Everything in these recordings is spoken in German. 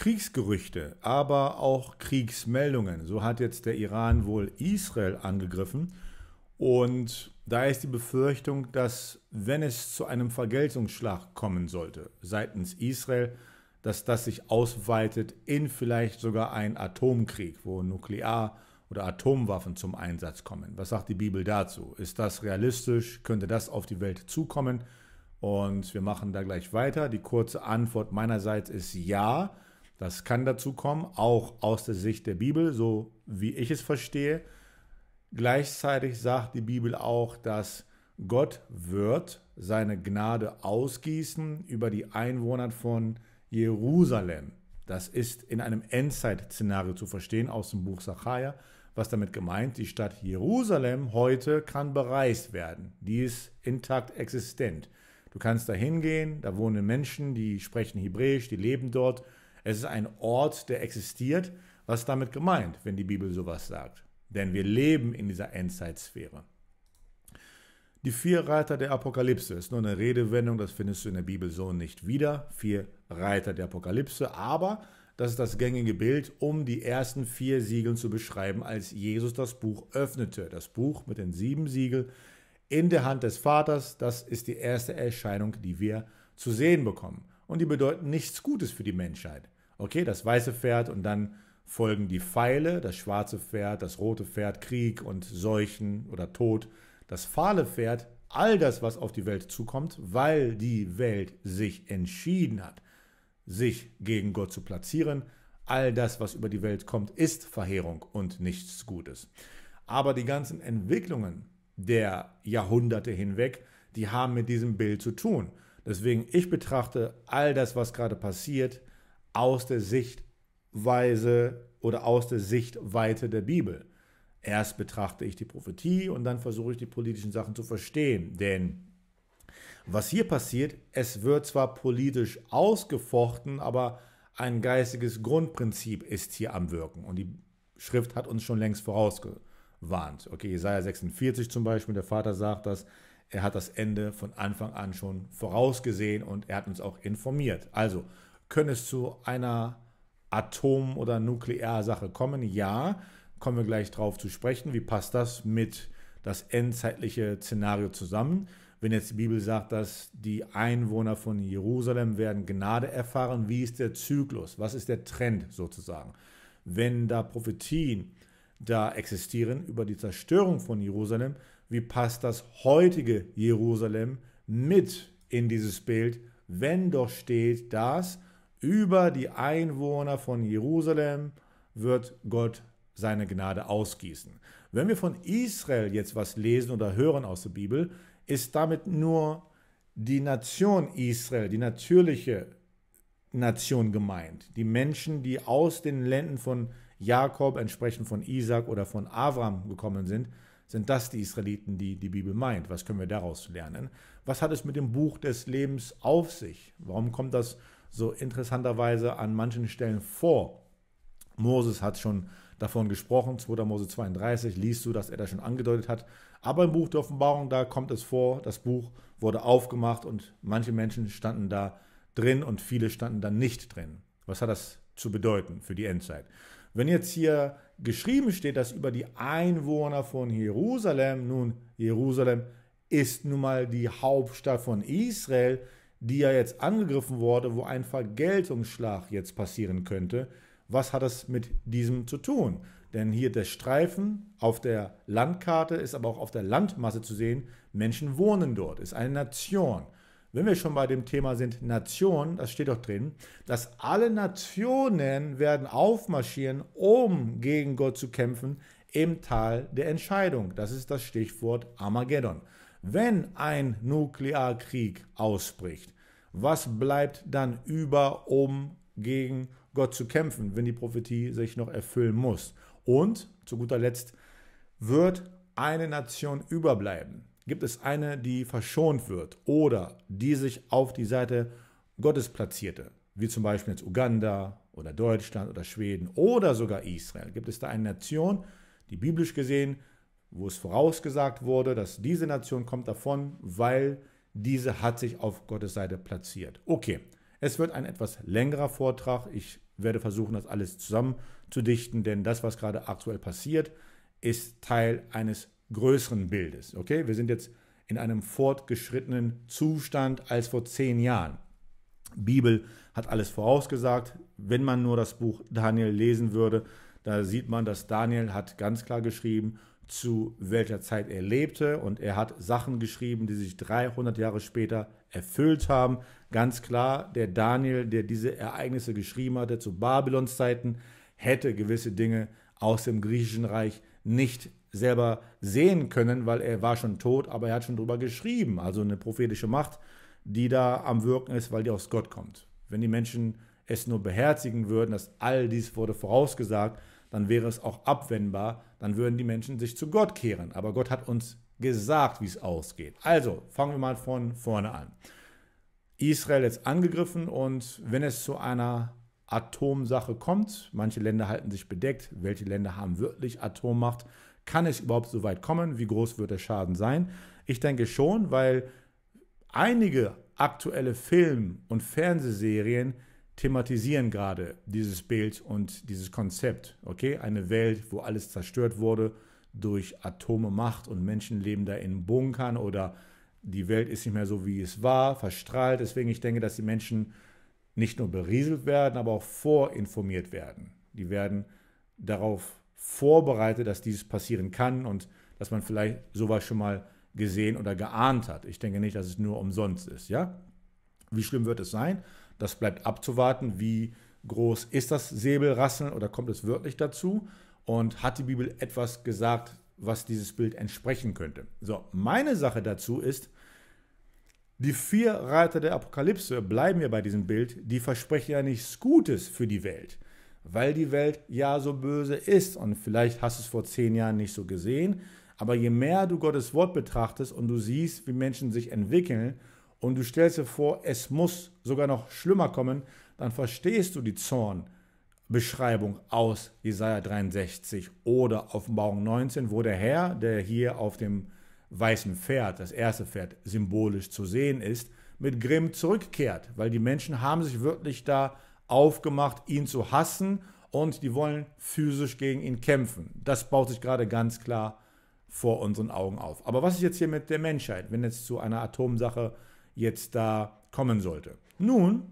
Kriegsgerüchte, aber auch Kriegsmeldungen. So hat jetzt der Iran wohl Israel angegriffen. Und da ist die Befürchtung, dass wenn es zu einem Vergeltungsschlag kommen sollte seitens Israel, dass das sich ausweitet in vielleicht sogar einen Atomkrieg, wo Nuklear- oder Atomwaffen zum Einsatz kommen. Was sagt die Bibel dazu? Ist das realistisch? Könnte das auf die Welt zukommen? Und wir machen da gleich weiter. Die kurze Antwort meinerseits ist ja. Das kann dazu kommen, auch aus der Sicht der Bibel, so wie ich es verstehe. Gleichzeitig sagt die Bibel auch, dass Gott wird seine Gnade ausgießen über die Einwohner von Jerusalem. Das ist in einem Endzeitszenario zu verstehen aus dem Buch Sacharja. Was damit gemeint? Die Stadt Jerusalem heute kann bereist werden. Die ist intakt existent. Du kannst da hingehen, da wohnen Menschen, die sprechen Hebräisch, die leben dort es ist ein Ort, der existiert. Was ist damit gemeint, wenn die Bibel sowas sagt? Denn wir leben in dieser Endzeitsphäre. Die vier Reiter der Apokalypse ist nur eine Redewendung, das findest du in der Bibel so nicht wieder. Vier Reiter der Apokalypse, aber das ist das gängige Bild, um die ersten vier Siegel zu beschreiben, als Jesus das Buch öffnete. Das Buch mit den sieben Siegel in der Hand des Vaters, das ist die erste Erscheinung, die wir zu sehen bekommen und die bedeuten nichts Gutes für die Menschheit. Okay, das weiße Pferd und dann folgen die Pfeile, das schwarze Pferd, das rote Pferd, Krieg und Seuchen oder Tod, das fahle Pferd, all das, was auf die Welt zukommt, weil die Welt sich entschieden hat, sich gegen Gott zu platzieren. All das, was über die Welt kommt, ist Verheerung und nichts Gutes. Aber die ganzen Entwicklungen der Jahrhunderte hinweg, die haben mit diesem Bild zu tun. Deswegen, ich betrachte all das, was gerade passiert, aus der Sichtweise oder aus der Sichtweite der Bibel. Erst betrachte ich die Prophetie und dann versuche ich die politischen Sachen zu verstehen. Denn was hier passiert, es wird zwar politisch ausgefochten, aber ein geistiges Grundprinzip ist hier am Wirken. Und die Schrift hat uns schon längst vorausgewarnt. Okay, Jesaja 46 zum Beispiel, der Vater sagt das, er hat das Ende von Anfang an schon vorausgesehen und er hat uns auch informiert. Also, können es zu einer Atom- oder Nuklearsache kommen? Ja, kommen wir gleich drauf zu sprechen. Wie passt das mit das endzeitliche Szenario zusammen? Wenn jetzt die Bibel sagt, dass die Einwohner von Jerusalem werden Gnade erfahren, wie ist der Zyklus? Was ist der Trend sozusagen? Wenn da Prophetien da existieren über die Zerstörung von Jerusalem, wie passt das heutige Jerusalem mit in dieses Bild, wenn doch steht, dass über die Einwohner von Jerusalem wird Gott seine Gnade ausgießen. Wenn wir von Israel jetzt was lesen oder hören aus der Bibel, ist damit nur die Nation Israel, die natürliche Nation gemeint. Die Menschen, die aus den Ländern von Jakob, entsprechend von Isaac oder von Avram gekommen sind, sind das die Israeliten, die die Bibel meint? Was können wir daraus lernen? Was hat es mit dem Buch des Lebens auf sich? Warum kommt das so interessanterweise an manchen Stellen vor? Moses hat schon davon gesprochen, 2. Mose 32 liest du, dass er das schon angedeutet hat. Aber im Buch der Offenbarung, da kommt es vor, das Buch wurde aufgemacht und manche Menschen standen da drin und viele standen da nicht drin. Was hat das zu bedeuten für die Endzeit? Wenn jetzt hier geschrieben steht, dass über die Einwohner von Jerusalem, nun Jerusalem ist nun mal die Hauptstadt von Israel, die ja jetzt angegriffen wurde, wo ein Vergeltungsschlag jetzt passieren könnte. Was hat das mit diesem zu tun? Denn hier der Streifen auf der Landkarte ist aber auch auf der Landmasse zu sehen. Menschen wohnen dort, ist eine Nation wenn wir schon bei dem Thema sind, Nationen, das steht doch drin, dass alle Nationen werden aufmarschieren, um gegen Gott zu kämpfen im Tal der Entscheidung. Das ist das Stichwort Armageddon. Wenn ein Nuklearkrieg ausbricht, was bleibt dann über, um gegen Gott zu kämpfen, wenn die Prophetie sich noch erfüllen muss? Und zu guter Letzt wird eine Nation überbleiben gibt es eine, die verschont wird oder die sich auf die Seite Gottes platzierte, wie zum Beispiel jetzt Uganda oder Deutschland oder Schweden oder sogar Israel. Gibt es da eine Nation, die biblisch gesehen, wo es vorausgesagt wurde, dass diese Nation kommt davon, weil diese hat sich auf Gottes Seite platziert. Okay, es wird ein etwas längerer Vortrag. Ich werde versuchen, das alles zusammenzudichten, denn das, was gerade aktuell passiert, ist Teil eines größeren Bildes. Okay, wir sind jetzt in einem fortgeschrittenen Zustand als vor zehn Jahren. Bibel hat alles vorausgesagt. Wenn man nur das Buch Daniel lesen würde, da sieht man, dass Daniel hat ganz klar geschrieben, zu welcher Zeit er lebte und er hat Sachen geschrieben, die sich 300 Jahre später erfüllt haben. Ganz klar, der Daniel, der diese Ereignisse geschrieben hatte zu Babylons Zeiten, hätte gewisse Dinge aus dem griechischen Reich nicht selber sehen können, weil er war schon tot, aber er hat schon drüber geschrieben. Also eine prophetische Macht, die da am Wirken ist, weil die aus Gott kommt. Wenn die Menschen es nur beherzigen würden, dass all dies wurde vorausgesagt, dann wäre es auch abwendbar, dann würden die Menschen sich zu Gott kehren. Aber Gott hat uns gesagt, wie es ausgeht. Also fangen wir mal von vorne an. Israel ist angegriffen und wenn es zu einer Atomsache kommt, manche Länder halten sich bedeckt, welche Länder haben wirklich Atommacht, kann es überhaupt so weit kommen? Wie groß wird der Schaden sein? Ich denke schon, weil einige aktuelle Film- und Fernsehserien thematisieren gerade dieses Bild und dieses Konzept. Okay, eine Welt, wo alles zerstört wurde durch Atome Macht und Menschen leben da in Bunkern oder die Welt ist nicht mehr so, wie es war, verstrahlt. Deswegen ich denke, dass die Menschen nicht nur berieselt werden, aber auch vorinformiert werden. Die werden darauf vorbereitet, dass dies passieren kann und dass man vielleicht sowas schon mal gesehen oder geahnt hat. Ich denke nicht, dass es nur umsonst ist, ja? Wie schlimm wird es sein? Das bleibt abzuwarten. Wie groß ist das Säbelrasseln oder kommt es wirklich dazu? Und hat die Bibel etwas gesagt, was dieses Bild entsprechen könnte? So, meine Sache dazu ist, die vier Reiter der Apokalypse, bleiben wir bei diesem Bild, die versprechen ja nichts Gutes für die Welt weil die Welt ja so böse ist. Und vielleicht hast du es vor zehn Jahren nicht so gesehen, aber je mehr du Gottes Wort betrachtest und du siehst, wie Menschen sich entwickeln und du stellst dir vor, es muss sogar noch schlimmer kommen, dann verstehst du die Zornbeschreibung aus Jesaja 63 oder Offenbarung 19, wo der Herr, der hier auf dem weißen Pferd, das erste Pferd, symbolisch zu sehen ist, mit Grimm zurückkehrt, weil die Menschen haben sich wirklich da aufgemacht, ihn zu hassen und die wollen physisch gegen ihn kämpfen. Das baut sich gerade ganz klar vor unseren Augen auf. Aber was ist jetzt hier mit der Menschheit, wenn es zu einer Atomsache jetzt da kommen sollte? Nun,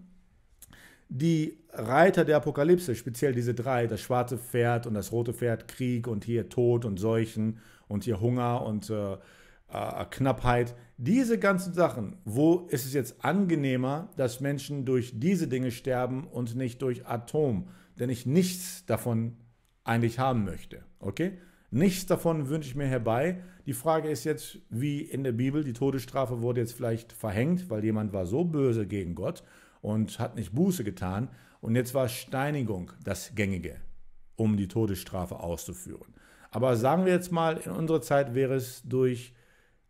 die Reiter der Apokalypse, speziell diese drei, das schwarze Pferd und das rote Pferd, Krieg und hier Tod und Seuchen und hier Hunger und äh, äh, Knappheit, diese ganzen Sachen, wo ist es jetzt angenehmer, dass Menschen durch diese Dinge sterben und nicht durch Atom? Denn ich nichts davon eigentlich haben möchte. Okay? Nichts davon wünsche ich mir herbei. Die Frage ist jetzt, wie in der Bibel, die Todesstrafe wurde jetzt vielleicht verhängt, weil jemand war so böse gegen Gott und hat nicht Buße getan. Und jetzt war Steinigung das Gängige, um die Todesstrafe auszuführen. Aber sagen wir jetzt mal, in unserer Zeit wäre es durch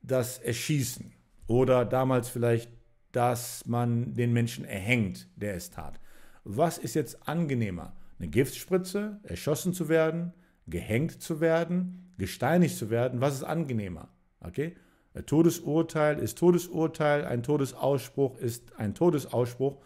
das Erschießen oder damals vielleicht, dass man den Menschen erhängt, der es tat. Was ist jetzt angenehmer? Eine Giftspritze, erschossen zu werden, gehängt zu werden, gesteinigt zu werden? Was ist angenehmer? Okay? Ein Todesurteil ist Todesurteil, ein Todesausspruch ist ein Todesausspruch.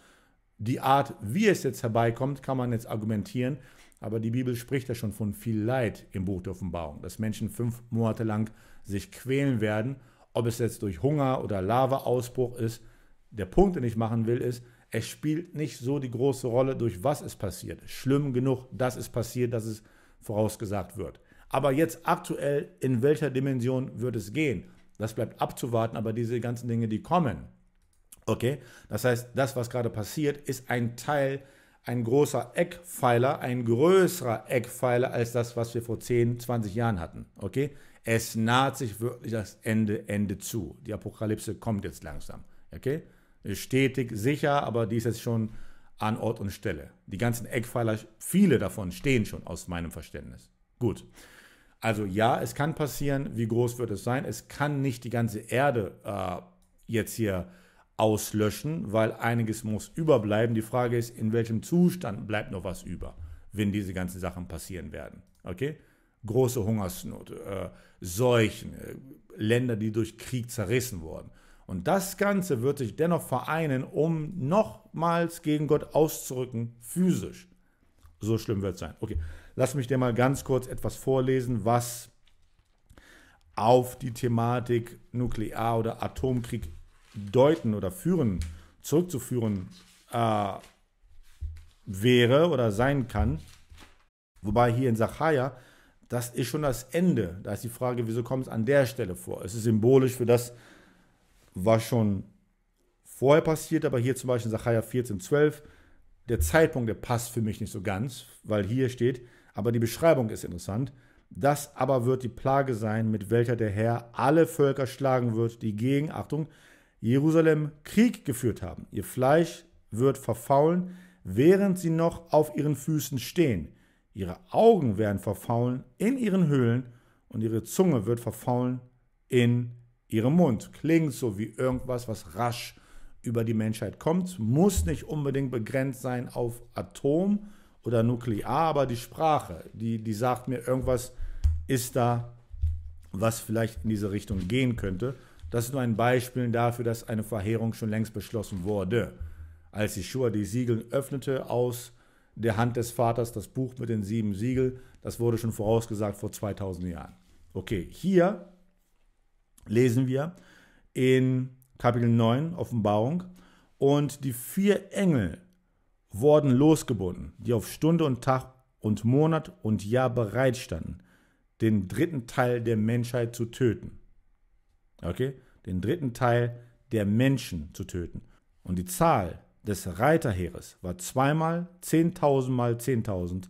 Die Art, wie es jetzt herbeikommt, kann man jetzt argumentieren, aber die Bibel spricht ja schon von viel Leid im Buch der Offenbarung, dass Menschen fünf Monate lang sich quälen werden, ob es jetzt durch Hunger oder Lavaausbruch ist. Der Punkt, den ich machen will, ist, es spielt nicht so die große Rolle, durch was es passiert. Schlimm genug, dass es passiert, dass es vorausgesagt wird. Aber jetzt aktuell, in welcher Dimension wird es gehen? Das bleibt abzuwarten, aber diese ganzen Dinge, die kommen. Okay, das heißt, das, was gerade passiert, ist ein Teil, ein großer Eckpfeiler, ein größerer Eckpfeiler als das, was wir vor 10, 20 Jahren hatten. Okay, es naht sich wirklich das Ende, Ende zu. Die Apokalypse kommt jetzt langsam. Okay? Stetig, sicher, aber die ist jetzt schon an Ort und Stelle. Die ganzen Eckpfeiler, viele davon stehen schon aus meinem Verständnis. Gut. Also ja, es kann passieren. Wie groß wird es sein? Es kann nicht die ganze Erde äh, jetzt hier auslöschen, weil einiges muss überbleiben. Die Frage ist, in welchem Zustand bleibt noch was über, wenn diese ganzen Sachen passieren werden. Okay? Große Hungersnot, äh, Seuchen, äh, Länder, die durch Krieg zerrissen wurden. Und das Ganze wird sich dennoch vereinen, um nochmals gegen Gott auszurücken, physisch. So schlimm wird es sein. Okay, lass mich dir mal ganz kurz etwas vorlesen, was auf die Thematik Nuklear- oder Atomkrieg deuten oder führen, zurückzuführen äh, wäre oder sein kann. Wobei hier in Sacharja das ist schon das Ende. Da ist die Frage, wieso kommt es an der Stelle vor? Es ist symbolisch für das, was schon vorher passiert, aber hier zum Beispiel in Sacharja 14, 12, der Zeitpunkt, der passt für mich nicht so ganz, weil hier steht, aber die Beschreibung ist interessant. Das aber wird die Plage sein, mit welcher der Herr alle Völker schlagen wird, die gegen, Achtung, Jerusalem Krieg geführt haben. Ihr Fleisch wird verfaulen, während sie noch auf ihren Füßen stehen. Ihre Augen werden verfaulen in ihren Höhlen und ihre Zunge wird verfaulen in ihrem Mund. Klingt so wie irgendwas, was rasch über die Menschheit kommt, muss nicht unbedingt begrenzt sein auf Atom oder Nuklear, aber die Sprache, die, die sagt mir, irgendwas ist da, was vielleicht in diese Richtung gehen könnte. Das ist nur ein Beispiel dafür, dass eine Verheerung schon längst beschlossen wurde. Als Yeshua die Siegel öffnete aus der Hand des Vaters, das Buch mit den sieben Siegel, das wurde schon vorausgesagt vor 2000 Jahren. Okay, hier lesen wir in Kapitel 9 Offenbarung und die vier Engel wurden losgebunden, die auf Stunde und Tag und Monat und Jahr bereitstanden, den dritten Teil der Menschheit zu töten. Okay? Den dritten Teil der Menschen zu töten. Und die Zahl des Reiterheeres war zweimal zehntausend mal zehntausend,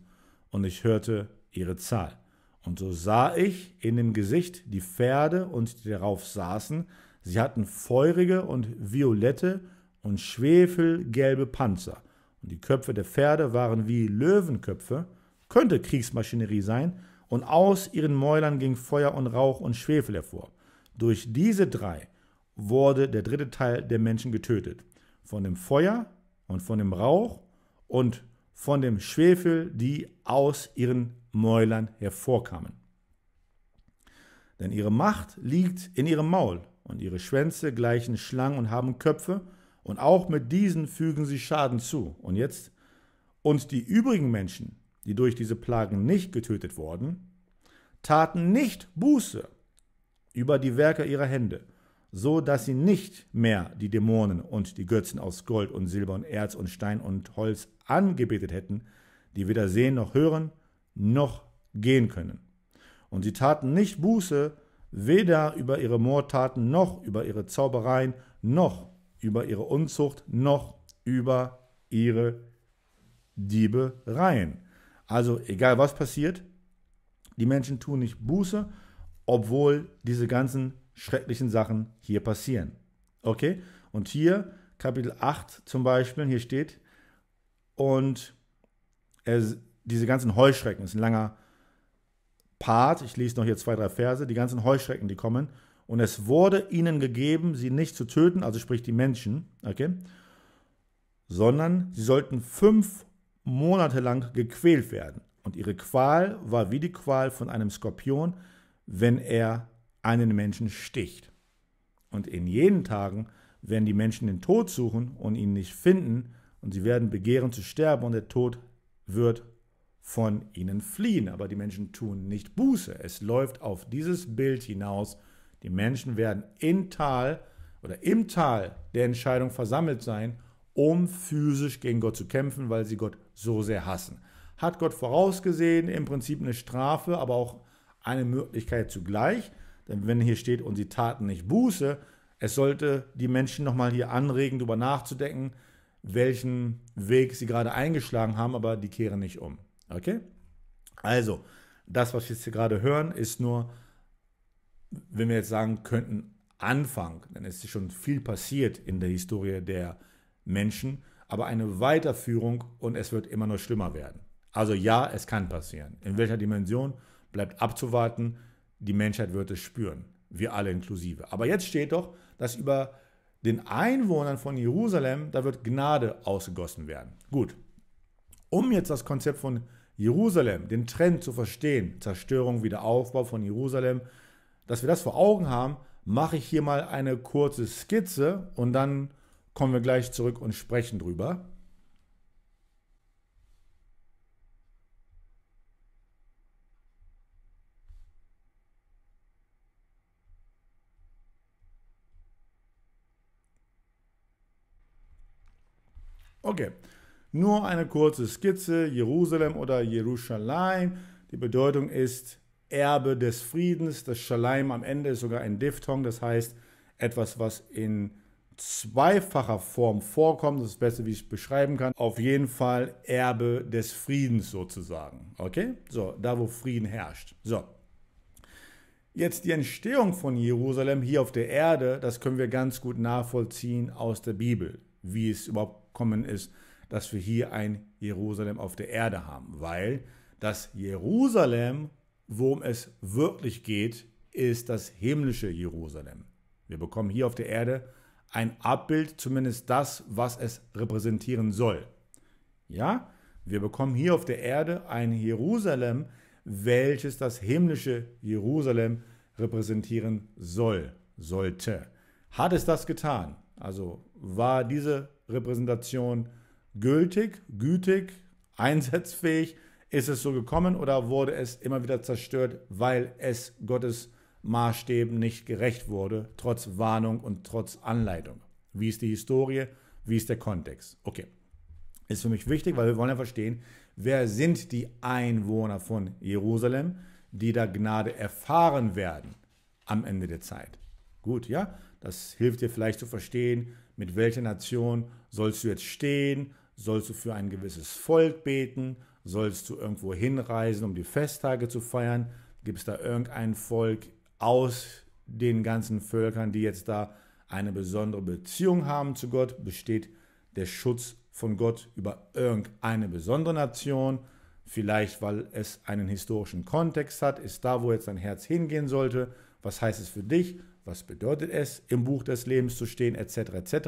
und ich hörte ihre Zahl. Und so sah ich in dem Gesicht die Pferde und die darauf saßen, sie hatten feurige und violette und schwefelgelbe Panzer, und die Köpfe der Pferde waren wie Löwenköpfe, könnte Kriegsmaschinerie sein, und aus ihren Mäulern ging Feuer und Rauch und Schwefel hervor. Durch diese drei wurde der dritte Teil der Menschen getötet von dem Feuer und von dem Rauch und von dem Schwefel, die aus ihren Mäulern hervorkamen. Denn ihre Macht liegt in ihrem Maul, und ihre Schwänze gleichen Schlangen und haben Köpfe, und auch mit diesen fügen sie Schaden zu. Und jetzt, und die übrigen Menschen, die durch diese Plagen nicht getötet wurden, taten nicht Buße über die Werke ihrer Hände, so dass sie nicht mehr die Dämonen und die Götzen aus Gold und Silber und Erz und Stein und Holz angebetet hätten, die weder sehen noch hören noch gehen können. Und sie taten nicht Buße, weder über ihre Mordtaten noch über ihre Zaubereien noch über ihre Unzucht noch über ihre Diebereien. Also egal was passiert, die Menschen tun nicht Buße, obwohl diese ganzen schrecklichen Sachen hier passieren. Okay? Und hier Kapitel 8 zum Beispiel, hier steht, und er, diese ganzen Heuschrecken, das ist ein langer Part, ich lese noch hier zwei, drei Verse, die ganzen Heuschrecken, die kommen, und es wurde ihnen gegeben, sie nicht zu töten, also sprich die Menschen, okay, sondern sie sollten fünf Monate lang gequält werden. Und ihre Qual war wie die Qual von einem Skorpion, wenn er einen Menschen sticht. Und in jenen Tagen werden die Menschen den Tod suchen und ihn nicht finden, und sie werden begehren zu sterben, und der Tod wird von ihnen fliehen. Aber die Menschen tun nicht Buße. Es läuft auf dieses Bild hinaus. Die Menschen werden im Tal oder im Tal der Entscheidung versammelt sein, um physisch gegen Gott zu kämpfen, weil sie Gott so sehr hassen. Hat Gott vorausgesehen, im Prinzip eine Strafe, aber auch eine Möglichkeit zugleich. Denn wenn hier steht, und sie taten nicht Buße, es sollte die Menschen nochmal hier anregen, darüber nachzudenken, welchen Weg sie gerade eingeschlagen haben, aber die kehren nicht um. Okay? Also, das, was wir jetzt hier gerade hören, ist nur, wenn wir jetzt sagen könnten, Anfang, dann ist schon viel passiert in der Historie der Menschen, aber eine Weiterführung und es wird immer noch schlimmer werden. Also ja, es kann passieren. In welcher Dimension bleibt abzuwarten die Menschheit wird es spüren, wir alle inklusive. Aber jetzt steht doch, dass über den Einwohnern von Jerusalem, da wird Gnade ausgegossen werden. Gut, um jetzt das Konzept von Jerusalem, den Trend zu verstehen, Zerstörung, Wiederaufbau von Jerusalem, dass wir das vor Augen haben, mache ich hier mal eine kurze Skizze und dann kommen wir gleich zurück und sprechen drüber. Nur eine kurze Skizze, Jerusalem oder Jerusalem. Die Bedeutung ist Erbe des Friedens. Das Schalaim am Ende ist sogar ein Diphthong, das heißt etwas, was in zweifacher Form vorkommt. Das ist das Beste, wie ich es beschreiben kann. Auf jeden Fall Erbe des Friedens sozusagen. Okay? So, da wo Frieden herrscht. So. Jetzt die Entstehung von Jerusalem hier auf der Erde, das können wir ganz gut nachvollziehen aus der Bibel, wie es überhaupt kommen ist dass wir hier ein Jerusalem auf der Erde haben, weil das Jerusalem, worum es wirklich geht, ist das himmlische Jerusalem. Wir bekommen hier auf der Erde ein Abbild, zumindest das, was es repräsentieren soll. Ja, wir bekommen hier auf der Erde ein Jerusalem, welches das himmlische Jerusalem repräsentieren soll, sollte. Hat es das getan? Also war diese Repräsentation gültig, gütig, einsatzfähig? Ist es so gekommen oder wurde es immer wieder zerstört, weil es Gottes Maßstäben nicht gerecht wurde, trotz Warnung und trotz Anleitung? Wie ist die Historie? Wie ist der Kontext? Okay. Ist für mich wichtig, weil wir wollen ja verstehen, wer sind die Einwohner von Jerusalem, die da Gnade erfahren werden am Ende der Zeit. Gut, ja? Das hilft dir vielleicht zu verstehen, mit welcher Nation sollst du jetzt stehen, Sollst du für ein gewisses Volk beten? Sollst du irgendwo hinreisen, um die Festtage zu feiern? Gibt es da irgendein Volk aus den ganzen Völkern, die jetzt da eine besondere Beziehung haben zu Gott? Besteht der Schutz von Gott über irgendeine besondere Nation? Vielleicht, weil es einen historischen Kontext hat, ist da, wo jetzt dein Herz hingehen sollte. Was heißt es für dich? Was bedeutet es, im Buch des Lebens zu stehen, etc. etc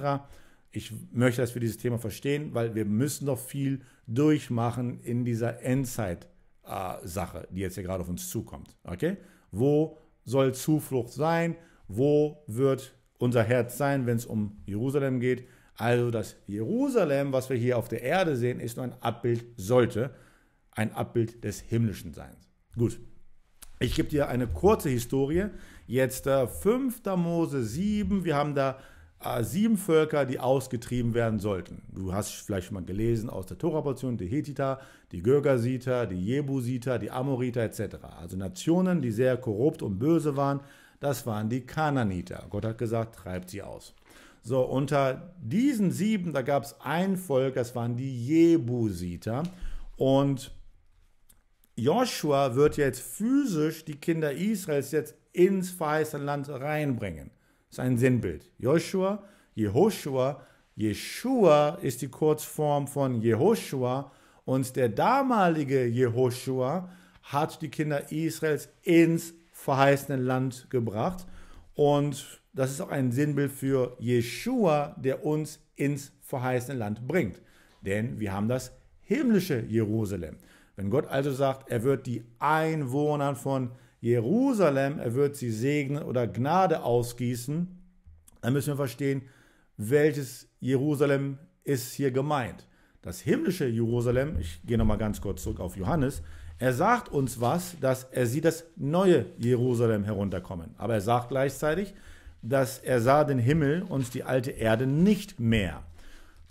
ich möchte, dass wir dieses Thema verstehen, weil wir müssen noch viel durchmachen in dieser Endzeit-Sache, äh, die jetzt ja gerade auf uns zukommt. Okay? Wo soll Zuflucht sein? Wo wird unser Herz sein, wenn es um Jerusalem geht? Also das Jerusalem, was wir hier auf der Erde sehen, ist nur ein Abbild, sollte ein Abbild des himmlischen Seins. Gut, ich gebe dir eine kurze Historie. Jetzt äh, 5. Mose 7, wir haben da sieben Völker, die ausgetrieben werden sollten. Du hast vielleicht schon mal gelesen aus der Tora-Portion, die Hethiter, die Gürgasiter, die Jebusiter, die Amoriter etc. Also Nationen, die sehr korrupt und böse waren, das waren die Kananiter. Gott hat gesagt, treibt sie aus. So, unter diesen sieben, da gab es ein Volk, das waren die Jebusiter. Und Joshua wird jetzt physisch die Kinder Israels jetzt ins verheißene Land reinbringen ist ein Sinnbild. Joshua, Jehoshua, Jeshua ist die Kurzform von Jehoshua und der damalige Jehoshua hat die Kinder Israels ins verheißene Land gebracht und das ist auch ein Sinnbild für Jeshua, der uns ins verheißene Land bringt. Denn wir haben das himmlische Jerusalem. Wenn Gott also sagt, er wird die Einwohner von Jerusalem Jerusalem, er wird sie segnen oder Gnade ausgießen, dann müssen wir verstehen, welches Jerusalem ist hier gemeint. Das himmlische Jerusalem, ich gehe nochmal ganz kurz zurück auf Johannes, er sagt uns was, dass er sieht das neue Jerusalem herunterkommen. Aber er sagt gleichzeitig, dass er sah den Himmel und die alte Erde nicht mehr.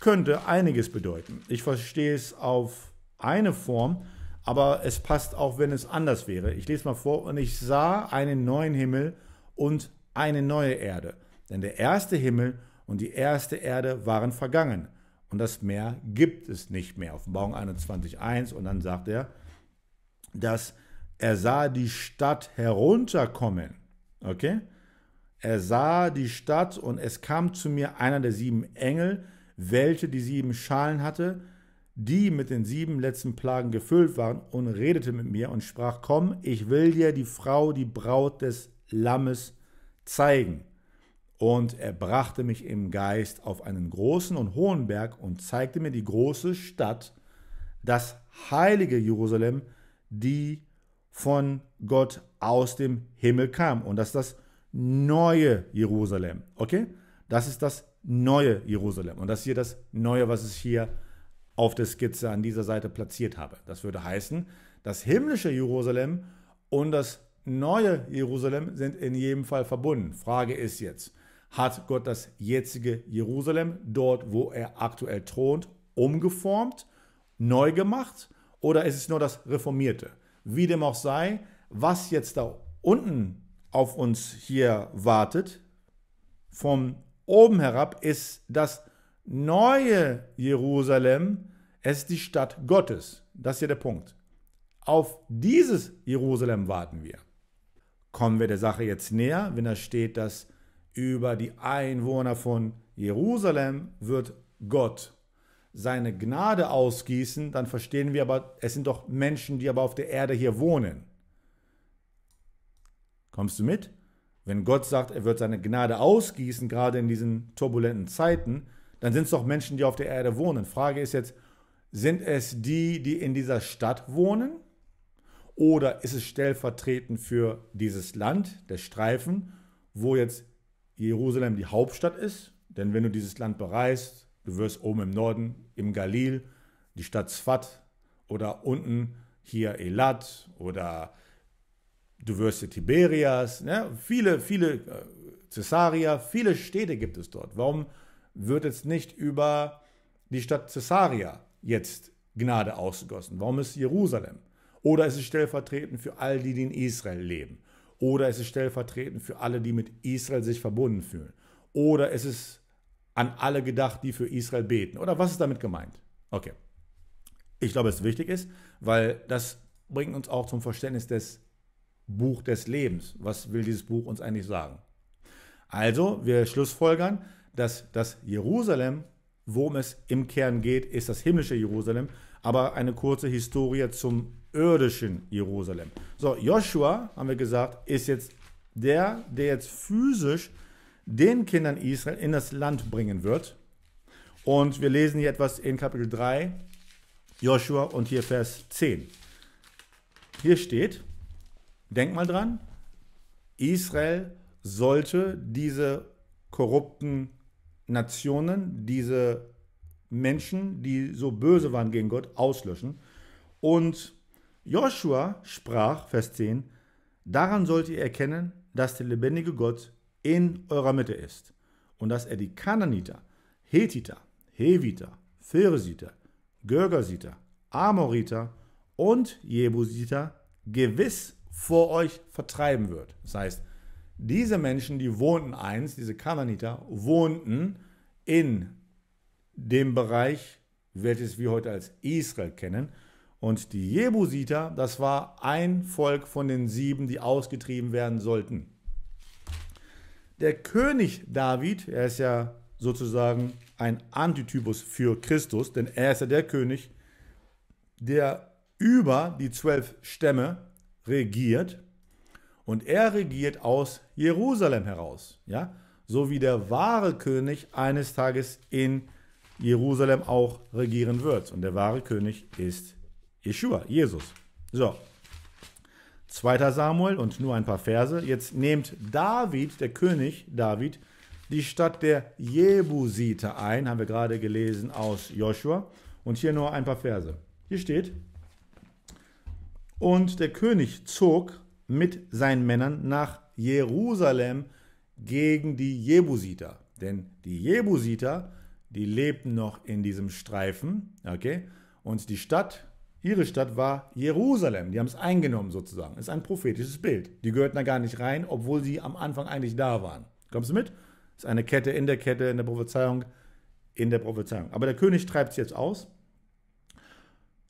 Könnte einiges bedeuten. Ich verstehe es auf eine Form, aber es passt auch, wenn es anders wäre. Ich lese mal vor, und ich sah einen neuen Himmel und eine neue Erde. Denn der erste Himmel und die erste Erde waren vergangen und das Meer gibt es nicht mehr. Offenbarung 21.1 und dann sagt er, dass er sah die Stadt herunterkommen. Okay? Er sah die Stadt und es kam zu mir einer der sieben Engel, welche die sieben Schalen hatte die mit den sieben letzten Plagen gefüllt waren, und redete mit mir und sprach, komm, ich will dir die Frau, die Braut des Lammes zeigen. Und er brachte mich im Geist auf einen großen und hohen Berg und zeigte mir die große Stadt, das heilige Jerusalem, die von Gott aus dem Himmel kam. Und das ist das neue Jerusalem. Okay? Das ist das neue Jerusalem. Und das hier das neue, was es hier gibt auf der Skizze an dieser Seite platziert habe. Das würde heißen, das himmlische Jerusalem und das neue Jerusalem sind in jedem Fall verbunden. Frage ist jetzt, hat Gott das jetzige Jerusalem, dort wo er aktuell thront, umgeformt, neu gemacht oder ist es nur das reformierte? Wie dem auch sei, was jetzt da unten auf uns hier wartet, von oben herab ist das neue Jerusalem, es ist die Stadt Gottes. Das ist ja der Punkt. Auf dieses Jerusalem warten wir. Kommen wir der Sache jetzt näher, wenn da steht, dass über die Einwohner von Jerusalem wird Gott seine Gnade ausgießen, dann verstehen wir aber, es sind doch Menschen, die aber auf der Erde hier wohnen. Kommst du mit? Wenn Gott sagt, er wird seine Gnade ausgießen, gerade in diesen turbulenten Zeiten, dann sind es doch Menschen, die auf der Erde wohnen. Frage ist jetzt, sind es die, die in dieser Stadt wohnen? Oder ist es stellvertretend für dieses Land, der Streifen, wo jetzt Jerusalem die Hauptstadt ist? Denn wenn du dieses Land bereist, du wirst oben im Norden, im Galil, die Stadt Sfat oder unten hier Elat oder du wirst hier Tiberias, ne? viele, viele äh, Caesarea, viele Städte gibt es dort. Warum wird jetzt nicht über die Stadt Caesarea jetzt Gnade ausgegossen? Warum ist Jerusalem? Oder ist es stellvertretend für all die, die in Israel leben? Oder ist es stellvertretend für alle, die mit Israel sich verbunden fühlen? Oder ist es an alle gedacht, die für Israel beten? Oder was ist damit gemeint? Okay. Ich glaube, es wichtig ist, weil das bringt uns auch zum Verständnis des Buch des Lebens. Was will dieses Buch uns eigentlich sagen? Also, wir schlussfolgern, dass das Jerusalem, worum es im Kern geht, ist das himmlische Jerusalem, aber eine kurze Historie zum irdischen Jerusalem. So, Joshua, haben wir gesagt, ist jetzt der, der jetzt physisch den Kindern Israel in das Land bringen wird. Und wir lesen hier etwas in Kapitel 3, Joshua und hier Vers 10. Hier steht, denk mal dran, Israel sollte diese korrupten Nationen diese Menschen, die so böse waren gegen Gott, auslöschen. Und Joshua sprach, Vers 10, daran sollt ihr erkennen, dass der lebendige Gott in eurer Mitte ist und dass er die Kananiter, Hethiter, Heviter, Pheresiter, Görgasiter, Amoriter und Jebusiter gewiss vor euch vertreiben wird. Das heißt, diese Menschen, die wohnten einst, diese Kananiter, wohnten in dem Bereich, welches wir heute als Israel kennen. Und die Jebusiter, das war ein Volk von den sieben, die ausgetrieben werden sollten. Der König David, er ist ja sozusagen ein Antitypus für Christus, denn er ist ja der König, der über die zwölf Stämme regiert und er regiert aus Jerusalem heraus, ja? So wie der wahre König eines Tages in Jerusalem auch regieren wird und der wahre König ist Jeshua, Jesus. So. 2. Samuel und nur ein paar Verse. Jetzt nehmt David, der König David, die Stadt der Jebusite ein, haben wir gerade gelesen aus Joshua. Und hier nur ein paar Verse. Hier steht, und der König zog mit seinen Männern nach Jerusalem gegen die Jebusiter. Denn die Jebusiter, die lebten noch in diesem Streifen, okay? Und die Stadt, ihre Stadt war Jerusalem. Die haben es eingenommen sozusagen. Ist ein prophetisches Bild. Die gehörten da gar nicht rein, obwohl sie am Anfang eigentlich da waren. Kommst du mit? Ist eine Kette in der Kette, in der Prophezeiung, in der Prophezeiung. Aber der König treibt es jetzt aus.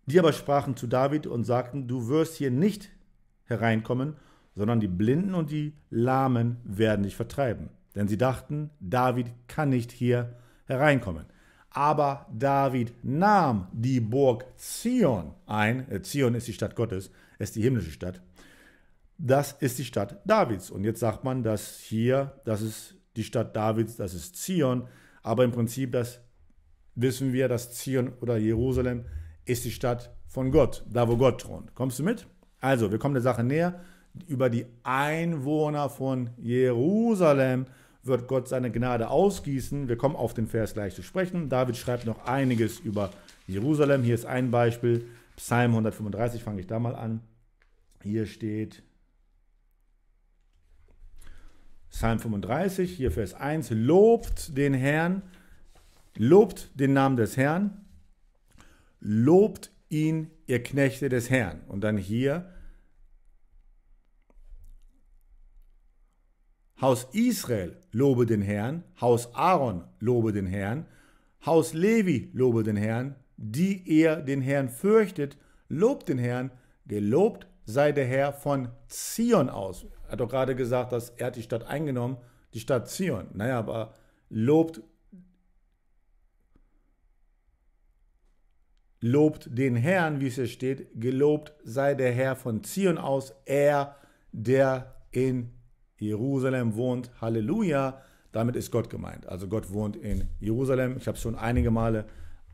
Die aber sprachen zu David und sagten, du wirst hier nicht hereinkommen, sondern die Blinden und die Lahmen werden dich vertreiben. Denn sie dachten, David kann nicht hier hereinkommen. Aber David nahm die Burg Zion ein. Äh, Zion ist die Stadt Gottes, ist die himmlische Stadt. Das ist die Stadt Davids. Und jetzt sagt man, dass hier, das ist die Stadt Davids, das ist Zion. Aber im Prinzip, das wissen wir, dass Zion oder Jerusalem ist die Stadt von Gott, da wo Gott thront. Kommst du mit? Also, wir kommen der Sache näher. Über die Einwohner von Jerusalem wird Gott seine Gnade ausgießen. Wir kommen auf den Vers gleich zu sprechen. David schreibt noch einiges über Jerusalem. Hier ist ein Beispiel. Psalm 135 fange ich da mal an. Hier steht Psalm 35, hier Vers 1. Lobt den Herrn, lobt den Namen des Herrn, lobt ihn, ihr Knechte des Herrn. Und dann hier Haus Israel, lobe den Herrn, Haus Aaron, lobe den Herrn, Haus Levi, lobe den Herrn, die ihr den Herrn fürchtet, lobt den Herrn, gelobt sei der Herr von Zion aus. Er hat doch gerade gesagt, dass er die Stadt eingenommen, die Stadt Zion. Naja, aber lobt, lobt den Herrn, wie es hier steht, gelobt sei der Herr von Zion aus, er, der in Jerusalem wohnt. Halleluja. Damit ist Gott gemeint. Also Gott wohnt in Jerusalem. Ich habe schon einige Male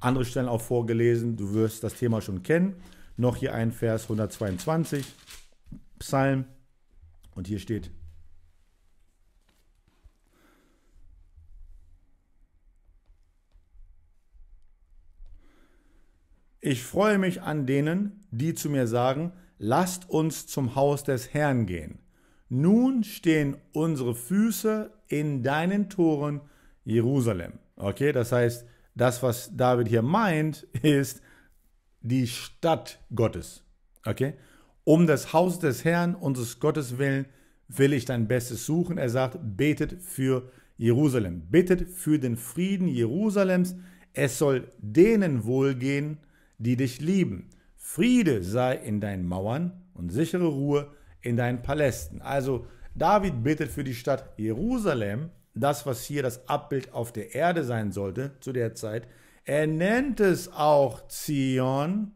andere Stellen auch vorgelesen. Du wirst das Thema schon kennen. Noch hier ein Vers 122, Psalm. Und hier steht, Ich freue mich an denen, die zu mir sagen, lasst uns zum Haus des Herrn gehen. Nun stehen unsere Füße in deinen Toren, Jerusalem. Okay, das heißt, das, was David hier meint, ist die Stadt Gottes. Okay, um das Haus des Herrn, unseres Gottes willen, will ich dein Bestes suchen. Er sagt, betet für Jerusalem, Bittet für den Frieden Jerusalems. Es soll denen wohlgehen, die dich lieben. Friede sei in deinen Mauern und sichere Ruhe in deinen Palästen. Also David bittet für die Stadt Jerusalem, das, was hier das Abbild auf der Erde sein sollte zu der Zeit. Er nennt es auch Zion.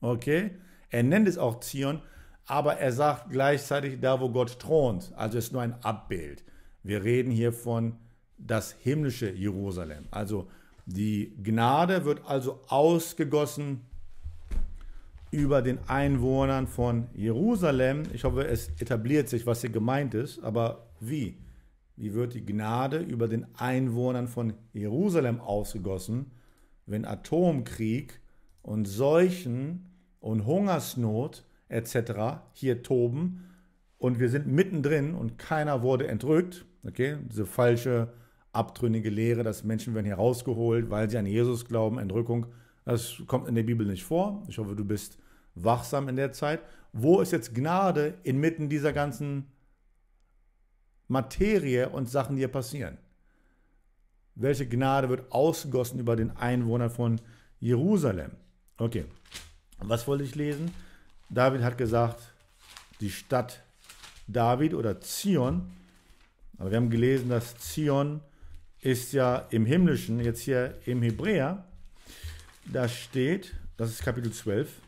Okay? Er nennt es auch Zion, aber er sagt gleichzeitig da, wo Gott thront. Also es ist nur ein Abbild. Wir reden hier von das himmlische Jerusalem. Also die Gnade wird also ausgegossen über den Einwohnern von Jerusalem. Ich hoffe, es etabliert sich, was hier gemeint ist, aber wie? Wie wird die Gnade über den Einwohnern von Jerusalem ausgegossen, wenn Atomkrieg und Seuchen und Hungersnot etc. hier toben und wir sind mittendrin und keiner wurde entrückt? Okay, diese falsche, abtrünnige Lehre, dass Menschen werden hier rausgeholt, weil sie an Jesus glauben, Entrückung das kommt in der Bibel nicht vor. Ich hoffe, du bist wachsam in der Zeit. Wo ist jetzt Gnade inmitten dieser ganzen Materie und Sachen, die hier passieren? Welche Gnade wird ausgegossen über den Einwohner von Jerusalem? Okay, was wollte ich lesen? David hat gesagt, die Stadt David oder Zion. Aber wir haben gelesen, dass Zion ist ja im Himmlischen, jetzt hier im Hebräer, da steht, das ist Kapitel 12.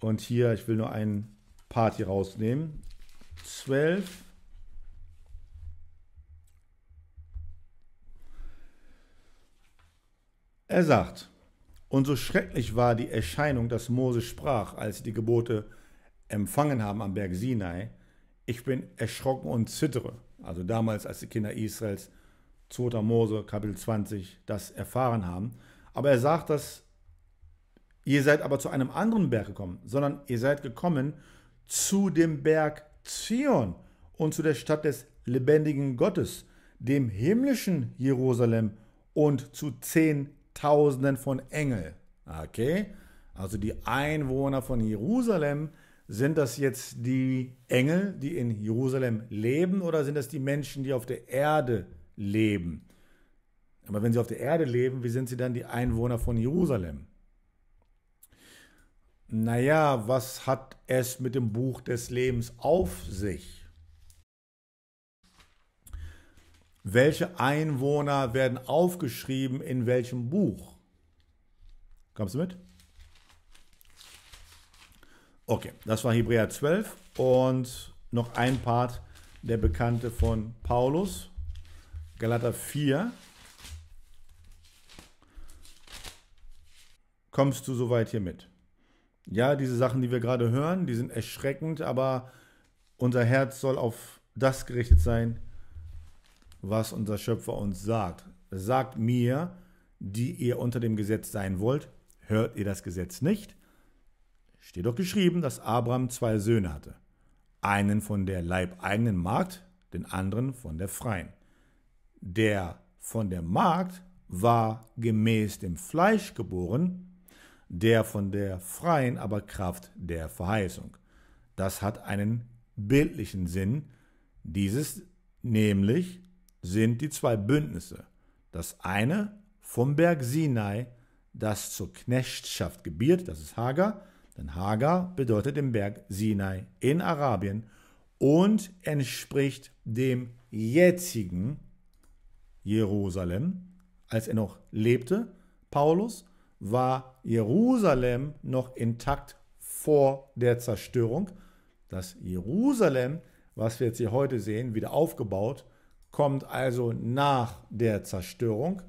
Und hier, ich will nur einen Part hier rausnehmen. 12. Er sagt, und so schrecklich war die Erscheinung, dass Mose sprach, als sie die Gebote empfangen haben am Berg Sinai, ich bin erschrocken und zittere. Also damals, als die Kinder Israels 2. Mose, Kapitel 20, das erfahren haben. Aber er sagt, dass ihr seid aber zu einem anderen Berg gekommen, sondern ihr seid gekommen zu dem Berg Zion und zu der Stadt des lebendigen Gottes, dem himmlischen Jerusalem und zu Zehntausenden von Engeln. Okay? Also die Einwohner von Jerusalem, sind das jetzt die Engel, die in Jerusalem leben oder sind das die Menschen, die auf der Erde leben? leben. Aber wenn sie auf der Erde leben, wie sind sie dann die Einwohner von Jerusalem? Naja, was hat es mit dem Buch des Lebens auf sich? Welche Einwohner werden aufgeschrieben in welchem Buch? Kommst du mit? Okay, das war Hebräer 12 und noch ein Part, der Bekannte von Paulus. Galater 4 kommst du soweit hier mit. Ja, diese Sachen, die wir gerade hören, die sind erschreckend, aber unser Herz soll auf das gerichtet sein, was unser Schöpfer uns sagt. Sagt mir, die ihr unter dem Gesetz sein wollt, hört ihr das Gesetz nicht? Steht doch geschrieben, dass Abraham zwei Söhne hatte. Einen von der leibeigenen Magd, den anderen von der freien der von der Magd war gemäß dem Fleisch geboren, der von der Freien aber Kraft der Verheißung. Das hat einen bildlichen Sinn. Dieses nämlich sind die zwei Bündnisse. Das eine vom Berg Sinai, das zur Knechtschaft gebiert, das ist Hagar, denn Hagar bedeutet den Berg Sinai in Arabien und entspricht dem jetzigen Jerusalem. Als er noch lebte, Paulus, war Jerusalem noch intakt vor der Zerstörung. Das Jerusalem, was wir jetzt hier heute sehen, wieder aufgebaut, kommt also nach der Zerstörung